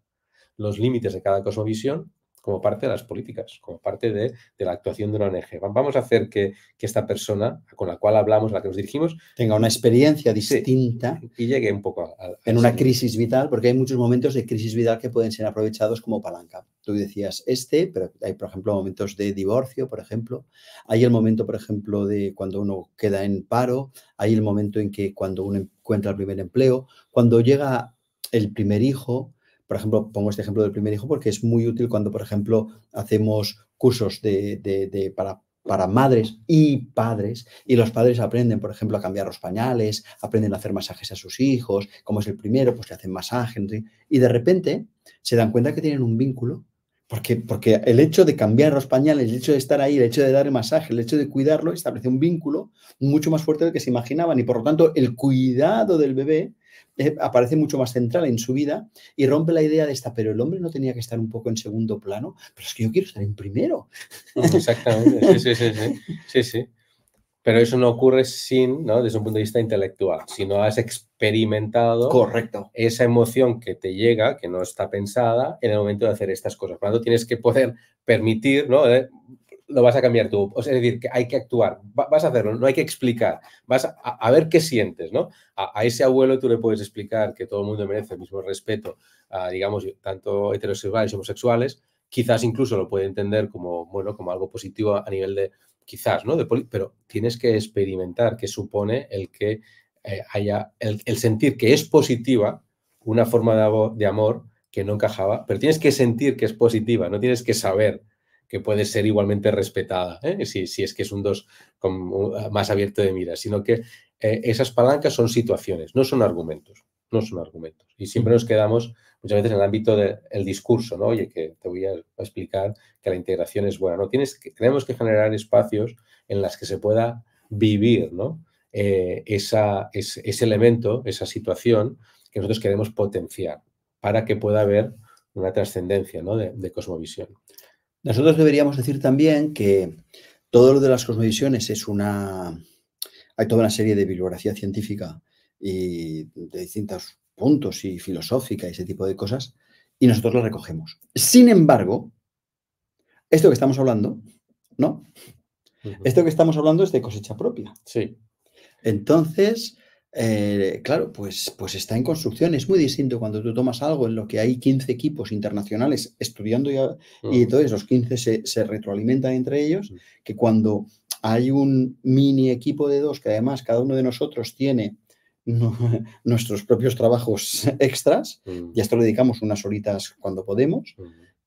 los límites de cada cosmovisión como parte de las políticas, como parte de, la actuación de una ONG. Vamos a hacer que, esta persona con la cual hablamos, la que nos dirigimos, tenga una experiencia distinta y llegue un poco en una crisis vital, porque hay muchos momentos de
crisis vital que pueden ser aprovechados como palanca. Tú decías este, pero hay, por ejemplo, momentos de divorcio, por ejemplo. Hay el momento, por ejemplo, de cuando uno queda en paro, hay el momento en que cuando uno encuentra el primer empleo, cuando llega el primer hijo, por ejemplo, pongo este ejemplo del primer hijo porque es muy útil cuando, por ejemplo, hacemos cursos de, para madres y padres, y los padres aprenden, por ejemplo, a cambiar los pañales, aprenden a hacer masajes a sus hijos, como es el primero, pues le hacen masaje, y de repente se dan cuenta que tienen un vínculo, porque, porque el hecho de cambiar los pañales, el hecho de estar ahí, el hecho de el masaje, el hecho de cuidarlo, establece un vínculo mucho más fuerte del que se imaginaban, y por lo tanto el cuidado del bebé eh, aparece mucho más central en su vida y rompe la idea de esta, pero el hombre no tenía que estar un poco en segundo plano, pero es que yo quiero estar en primero.
Ah, exactamente, sí, sí, sí, sí. sí, Pero eso no ocurre sin, ¿no? desde un punto de vista intelectual, si no has experimentado Correcto. esa emoción que te llega, que no está pensada, en el momento de hacer estas cosas. Por tanto, tienes que poder permitir, ¿no? Eh, lo vas a cambiar tú. es decir, que hay que actuar, vas a hacerlo, no hay que explicar, vas a, ver qué sientes, ¿no? A, ese abuelo tú le puedes explicar que todo el mundo merece el mismo respeto, digamos, tanto heterosexuales como homosexuales, quizás incluso lo puede entender como, bueno, como algo positivo a nivel de, quizás, ¿no? De pero tienes que experimentar qué supone el que eh, haya, el, sentir que es positiva una forma de, de amor que no encajaba, pero tienes que sentir que es positiva, no tienes que saber que puede ser igualmente respetada, ¿eh? si, es que es un 2 ah, más abierto de mira, sino que eh, esas palancas son situaciones, no son argumentos, no son argumentos. Y siempre nos quedamos muchas veces en el ámbito del discurso, ¿no? Oye, que te voy a explicar que la integración es buena, ¿no? Tienes tenemos que generar espacios en los que se pueda vivir, eh, esa, ese elemento, esa situación que nosotros queremos potenciar para que pueda haber una trascendencia de cosmovisión.
Nosotros deberíamos decir también que todo lo de las cosmovisiones es una... Hay toda una serie de bibliografía científica y de distintos puntos y filosófica y ese tipo de cosas, y nosotros lo recogemos. Sin embargo, esto que estamos hablando, ¿no? Esto que estamos hablando es de cosecha propia. Sí. Entonces, eh, claro, pues, pues está en construcción. Es muy distinto cuando tú tomas algo en lo que hay 15 equipos internacionales estudiando y, mm. entonces los 15 se, retroalimentan entre ellos, mm. que cuando hay un mini equipo de dos, que además cada uno de nosotros tiene [laughs] nuestros propios trabajos extras, mm. y a esto le dedicamos unas horitas cuando podemos.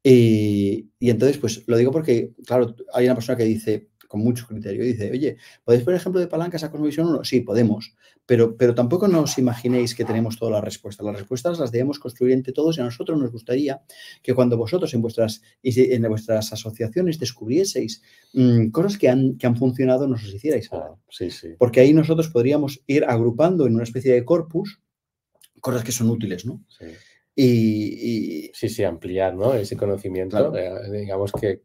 y, eh, y entonces, pues lo digo porque, claro, hay una persona que dice, con mucho criterio, dice, oye, ¿podéis por ejemplo de palancas a Cosmovisión 1? Sí, podemos, pero, pero tampoco nos imaginéis que tenemos todas las respuestas. Las respuestas las debemos construir entre todos y a nosotros nos gustaría que cuando vosotros en vuestras, en vuestras asociaciones descubrieseis mm, cosas que han, que han funcionado, nos os hicierais. Ah, sí, sí. Porque ahí nosotros podríamos ir agrupando en una especie de corpus cosas que son útiles, ¿no? Sí.
Y, Sí, ampliar ¿no? ese conocimiento. Eh, digamos que,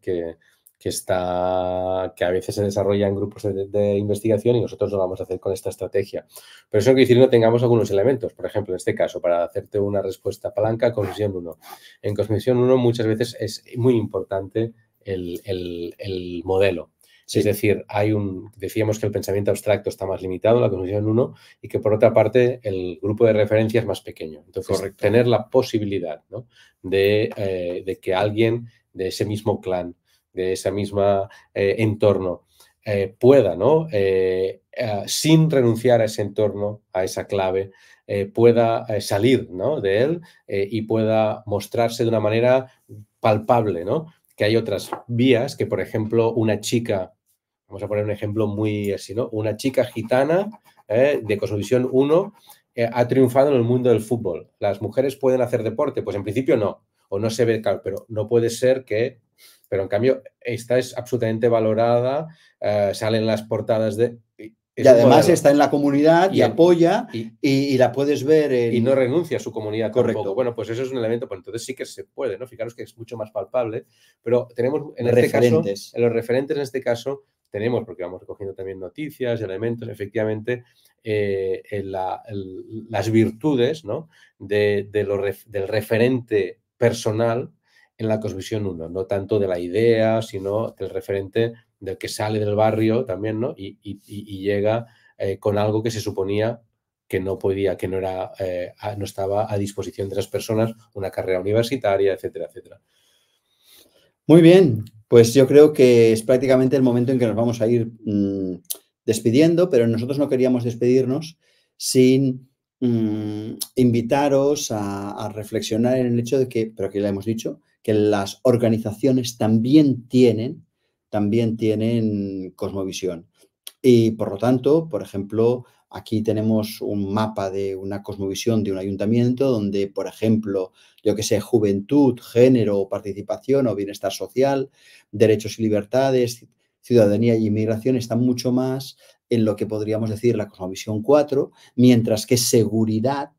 que, está, que a veces se desarrolla en grupos de, investigación y nosotros lo vamos a hacer con esta estrategia. Pero eso no quiere decir no tengamos algunos elementos. Por ejemplo, en este caso, para hacerte una respuesta palanca, cosmisión 1. En cosmisión 1 muchas veces es muy importante el, modelo. Es decir, hay un, decíamos que el pensamiento abstracto está más limitado en la cosmisión 1 y que por otra parte el grupo de referencia es más pequeño. Entonces, tener la posibilidad de, eh, de, que alguien de ese mismo clan de ese mismo eh, entorno, eh, pueda, ¿no? Eh, sin renunciar a ese entorno, a esa clave, pueda salir ¿no? de él y pueda mostrarse de una manera palpable, ¿no? Que hay otras vías que, por ejemplo, una chica, vamos a poner un ejemplo muy así, ¿no? Una chica gitana de Cosmovisión 1 ha triunfado en el mundo del fútbol. ¿Las mujeres pueden hacer deporte? Pues en principio no o no se ve, claro, pero no puede ser que, pero en cambio, esta es absolutamente valorada, eh, salen las portadas de... Y además está
en la comunidad y,
apoya y, la puedes ver. Y no renuncia a su comunidad Correcto. Bueno, pues eso es un elemento, pues entonces sí que se puede, ¿no? Fijaros que es mucho más palpable, pero tenemos en referentes. este caso, en los referentes en este caso, tenemos, porque vamos recogiendo también noticias, y elementos, efectivamente, eh, en las virtudes ¿no? de, del referente personal en la Cosvisión 1, no tanto de la idea, sino del referente del que sale del barrio también, ¿no? Y, llega eh, con algo que se suponía que no podía, que no, era, eh, no estaba a disposición de las personas, una carrera universitaria, etcétera, etcétera.
Muy bien, pues yo creo que es prácticamente el momento en que nos vamos a ir mm, despidiendo, pero nosotros no queríamos despedirnos sin Mm, invitaros a, reflexionar en el hecho de que, pero aquí ya hemos dicho, que las organizaciones también tienen, también tienen cosmovisión. Y por lo tanto, por ejemplo, aquí tenemos un mapa de una cosmovisión de un ayuntamiento donde, por ejemplo, yo que sé, juventud, género, participación o bienestar social, derechos y libertades, ciudadanía y inmigración están mucho más en lo que podríamos decir la cosmovisión 4, mientras que seguridad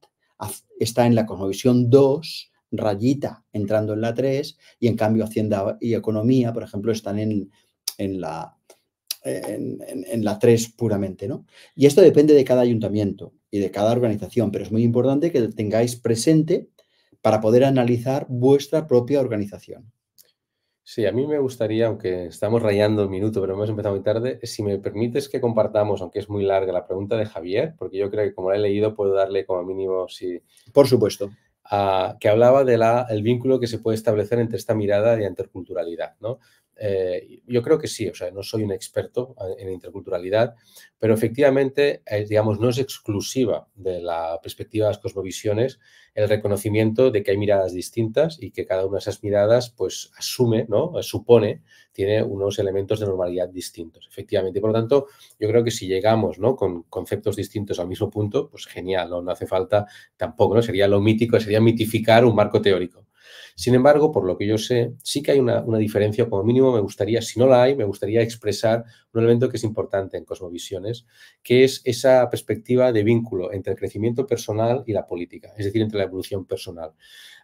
está en la cosmovisión 2, rayita entrando en la 3, y en cambio Hacienda y Economía, por ejemplo, están en, la, en, la 3 puramente. ¿no? Y esto depende de cada ayuntamiento y de cada organización, pero es muy importante que tengáis presente para poder analizar vuestra propia organización.
Sí, a mí me gustaría, aunque estamos rayando el minuto, pero hemos empezado muy tarde, si me permites que compartamos, aunque es muy larga, la pregunta de Javier, porque yo creo que como la he leído puedo darle como mínimo si... Por supuesto. Ah, que hablaba del vínculo que se puede establecer entre esta mirada de interculturalidad, ¿no? Eh, yo creo que sí, o sea, no soy un experto en interculturalidad, pero efectivamente, eh, digamos, no es exclusiva de la perspectiva de las cosmovisiones el reconocimiento de que hay miradas distintas y que cada una de esas miradas, pues, asume, ¿no? Supone, tiene unos elementos de normalidad distintos, efectivamente. Por lo tanto, yo creo que si llegamos, ¿no? Con conceptos distintos al mismo punto, pues genial, ¿no? No hace falta tampoco, Sería lo mítico, sería mitificar un marco teórico. Sin embargo, por lo que yo sé, sí que hay una, diferencia, como mínimo me gustaría, si no la hay, me gustaría expresar un elemento que es importante en Cosmovisiones, que es esa perspectiva de vínculo entre el crecimiento personal y la política, es decir, entre la evolución personal.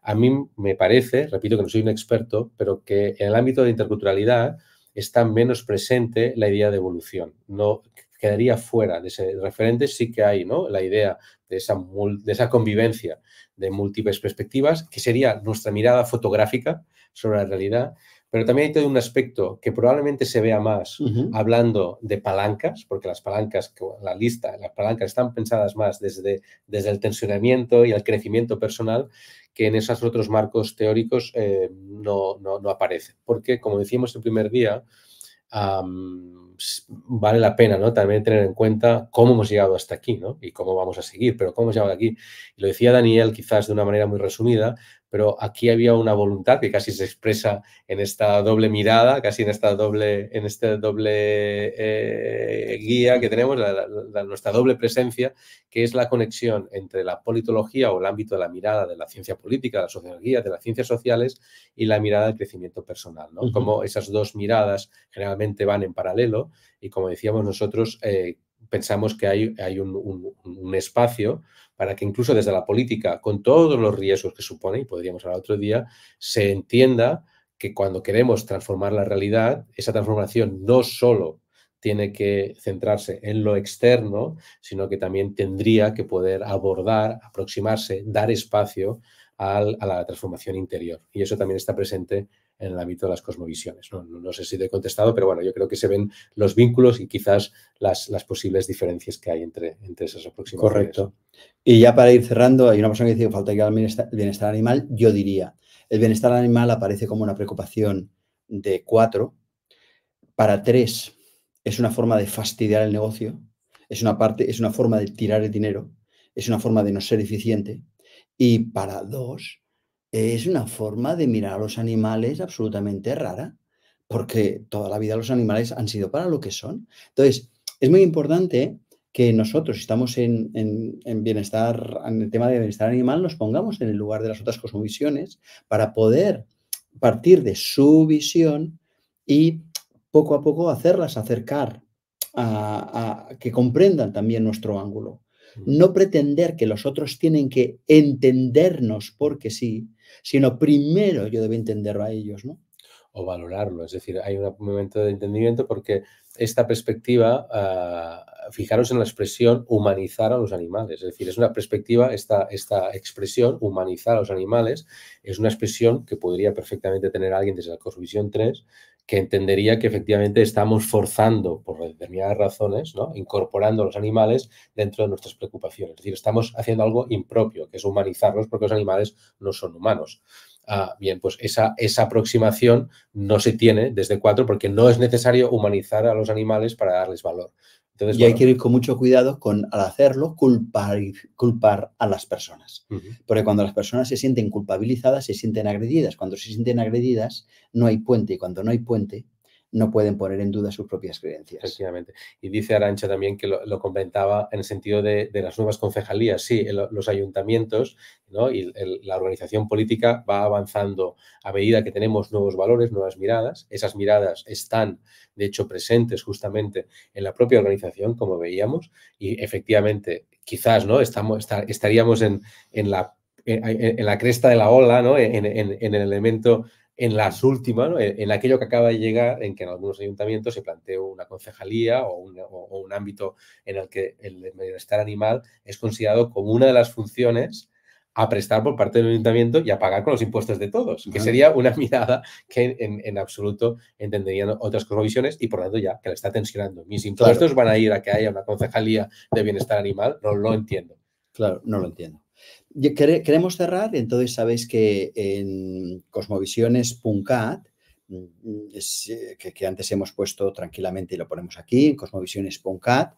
A mí me parece, repito que no soy un experto, pero que en el ámbito de interculturalidad está menos presente la idea de evolución. No, quedaría fuera de ese referente. Sí que hay ¿no? la idea de esa, de esa convivencia de múltiples perspectivas, que sería nuestra mirada fotográfica sobre la realidad, pero también hay todo un aspecto que probablemente se vea más hablando de palancas, porque las palancas, la lista, las palancas están pensadas más desde, desde el tensionamiento y el crecimiento personal que en esos otros marcos teóricos eh, no, no, Porque, como decíamos el primer día, pues, vale la pena, ¿no? También tener en cuenta cómo hemos llegado hasta aquí, ¿no? Y cómo vamos a seguir, pero cómo hemos llegado aquí. Y lo decía Daniel, quizás de una manera muy resumida, pero aquí había una voluntad que casi se expresa en esta doble mirada, casi en esta doble, en este doble eh, guía que tenemos, nuestra doble presencia, que es la conexión entre la politología o el ámbito de la mirada de la ciencia política, de la sociología, de las ciencias sociales y la mirada del crecimiento personal, ¿no? Como esas dos miradas generalmente van en paralelo y como decíamos nosotros, eh, pensamos que hay, hay un espacio para que incluso desde la política, con todos los riesgos que supone, y podríamos hablar otro día, se entienda que cuando queremos transformar la realidad, esa transformación no solo tiene que centrarse en lo externo, sino que también tendría que poder abordar, aproximarse, dar espacio a la transformación interior. Y eso también está presente en el ámbito de las cosmovisiones. No, sé si te he contestado, pero bueno, yo creo que se ven los vínculos y quizás las, posibles diferencias que hay entre, entre esas
aproximaciones. Correcto. Y ya para ir cerrando, hay una persona que dice que falta que el bienestar, animal. Yo diría, el bienestar animal aparece como una preocupación de cuatro. Para tres, es una forma de fastidiar el negocio. Es una, parte, es una forma de tirar el dinero. Es una forma de no ser eficiente. Y para dos, es una forma de mirar a los animales absolutamente rara, porque toda la vida los animales han sido para lo que son. Entonces, es muy importante que nosotros, si estamos en, bienestar, en el tema de bienestar animal, nos pongamos en el lugar de las otras cosmovisiones para poder partir de su visión y poco a poco hacerlas acercar a, a que comprendan también nuestro ángulo. Mm. No pretender que los otros tienen que entendernos porque sí, sino primero yo debo entenderlo a ellos, ¿no?
O valorarlo, es decir, hay un momento de entendimiento porque esta perspectiva, ah, fijaros en la expresión humanizar a los animales, es decir, es una perspectiva, esta, esta expresión humanizar a los animales, es una expresión que podría perfectamente tener alguien desde la Cosmovisión 3 que entendería que efectivamente estamos forzando, por determinadas razones, incorporando a los animales dentro de nuestras preocupaciones. Es decir, estamos haciendo algo impropio, que es humanizarlos porque los animales no son humanos. Ah, bien, pues esa, esa aproximación no se tiene desde cuatro porque no es necesario humanizar a los animales para darles valor y hay que ir con mucho cuidado con, al hacerlo,
culpar, culpar a las personas. Porque cuando las personas se sienten culpabilizadas, se sienten agredidas. Cuando se sienten agredidas, no hay puente. Y cuando no hay puente, no pueden poner en
duda sus propias creencias. Y dice Arancha también que lo, comentaba en el sentido de, las nuevas concejalías. Sí, los ayuntamientos y la organización política va avanzando a medida que tenemos nuevos valores, nuevas miradas. Esas miradas están, de hecho, presentes justamente en la propia organización, como veíamos, y efectivamente, quizás ¿no? estaríamos en, la la cresta de la ola, ¿no? en, en, el elemento en las últimas, en, aquello que acaba de llegar, en que en algunos ayuntamientos se planteó una concejalía o, un ámbito en el que el bienestar animal es considerado como una de las funciones a prestar por parte del ayuntamiento y a pagar con los impuestos de todos, que sería una [laughs] mirada que en, absoluto entenderían otras cosmovisiones y por lo tanto ya que la está tensionando. Mis impuestos van a ir a que haya una concejalía de bienestar animal, no lo entiendo. Claro, no lo entiendo.
Queremos cerrar, entonces sabéis que en cosmovisiones.cat, mm, eh, que, que, antes hemos puesto tranquilamente y lo ponemos aquí, en cosmovisiones.cat,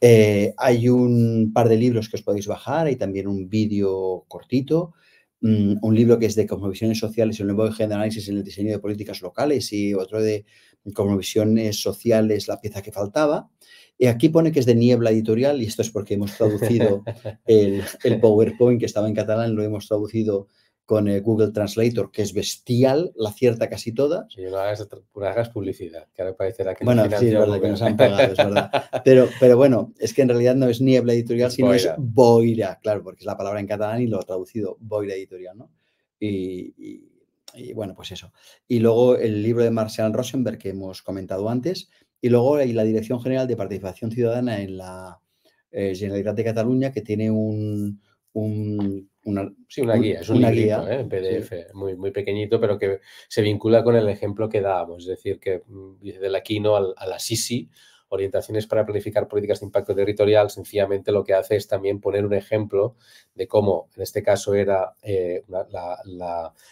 eh, hay un par de libros que os podéis bajar, hay también un vídeo cortito, mm, un libro que es de Cosmovisiones Sociales y un nuevo eje de análisis en el diseño de políticas locales y otro de como visiones sociales, la pieza que faltaba. Y aquí pone que es de Niebla Editorial y esto es porque hemos traducido [laughs] el, PowerPoint que estaba en catalán, lo hemos traducido con eh, Google Translator, que es bestial, la cierta casi toda. Si
lo hagas, publicidad, que ahora parecerá que Bueno, es verdad que nos han pagado, verdad.
Pero, bueno, es que en realidad no es Niebla Editorial, sino es Boira, claro, porque es la palabra en catalán y lo ha traducido Boira Editorial, ¿no? y, y bueno, pues eso. Y luego el libro de Marcel Rosenberg que hemos comentado antes. Y luego hay la Dirección General de Participación Ciudadana en la Generalidad eh, Generalitat de Cataluña que tiene un, un una, sí, una guía, es una guía. ¿eh?
PDF, muy, muy pequeñito, pero que se vincula con el ejemplo que dábamos, es decir, que mm, dice del Aquino a la Sisi orientaciones para planificar políticas de impacto territorial, sencillamente lo que hace es también poner un ejemplo de cómo, en este caso, era eh, la,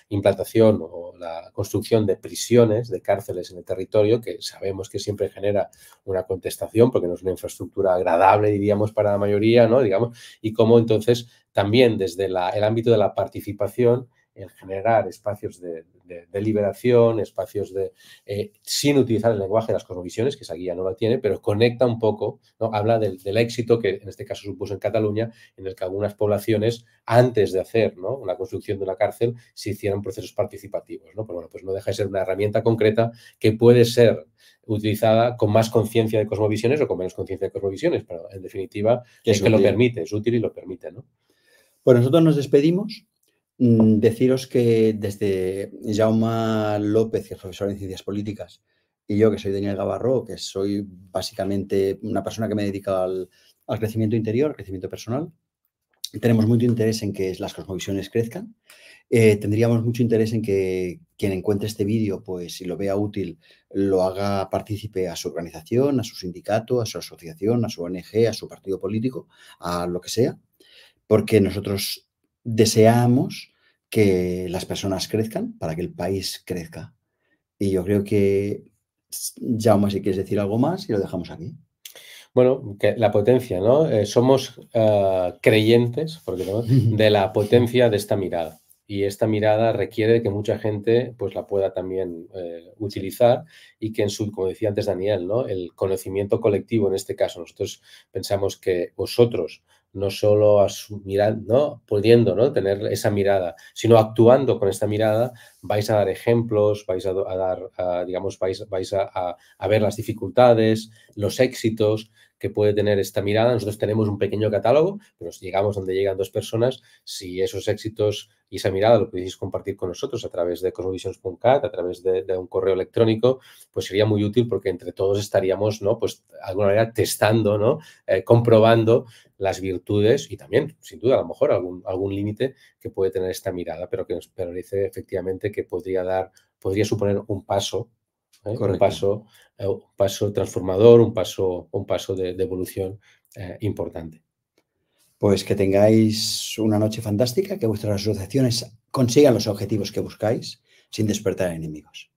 implantación o la construcción de prisiones, de cárceles en el territorio, que sabemos que siempre genera una contestación porque no es una infraestructura agradable, diríamos, para la mayoría, ¿no? Digamos, y cómo entonces también desde el ámbito de la participación en generar espacios de, liberación, espacios de, eh, sin utilizar el lenguaje de las cosmovisiones, que esa guía no la tiene, pero conecta un poco, ¿no? habla del, éxito que en este caso supuso en Cataluña, en el que algunas poblaciones, antes de hacer ¿no? la construcción de una cárcel, se hicieron procesos participativos. ¿no? Pero bueno, pues no deja de ser una herramienta concreta que puede ser utilizada con más conciencia de cosmovisiones o con menos conciencia de cosmovisiones, pero en definitiva es, que lo permite, es útil y lo permite. ¿no?
Pues nosotros nos despedimos Mm, deciros que desde Jauma López, que es profesor en Ciencias Políticas, y yo, que soy Daniel Gavarro, que soy básicamente una persona que me dedica al, crecimiento interior, al crecimiento personal, tenemos mucho interés en que las cosmovisiones crezcan. Eh, tendríamos mucho interés en que quien encuentre este vídeo, pues si lo vea útil, lo haga partícipe a su organización, a su sindicato, a su asociación, a su ONG, a su partido político, a lo que sea, porque nosotros deseamos que las personas crezcan para que el país crezca. Y yo creo que, Jaume, si
quieres decir algo más y lo dejamos aquí. Bueno, la potencia, ¿no? Eh, somos eh, creyentes, porque de la potencia de esta mirada. Y esta mirada requiere que mucha gente pues la pueda también eh, utilizar y que en su, como decía antes Daniel, ¿no? El conocimiento colectivo, en este caso, nosotros pensamos que vosotros no solo a ¿no? pudiendo ¿no? tener esa mirada, sino actuando con esta mirada, vais a dar ejemplos, vais a, dar, a, digamos, vais, a, ver las dificultades, los éxitos, que puede tener esta mirada. Nosotros tenemos un pequeño catálogo, pero llegamos donde llegan dos personas. Si esos éxitos y esa mirada lo pudieseis compartir con nosotros a través de cosmovisions.cat, a través de, un correo electrónico, pues sería muy útil porque entre todos estaríamos, ¿no? Pues alguna manera testando, ¿no? Eh, comprobando las virtudes y también, sin duda, a lo mejor algún, algún límite que puede tener esta mirada, pero que nos parece efectivamente que podría dar, podría suponer un paso ¿eh? Eh, un, paso, transformador, un paso, un paso de, evolución eh, importante.
Pues que tengáis una noche fantástica, que vuestras asociaciones consigan los objetivos que buscáis sin despertar enemigos.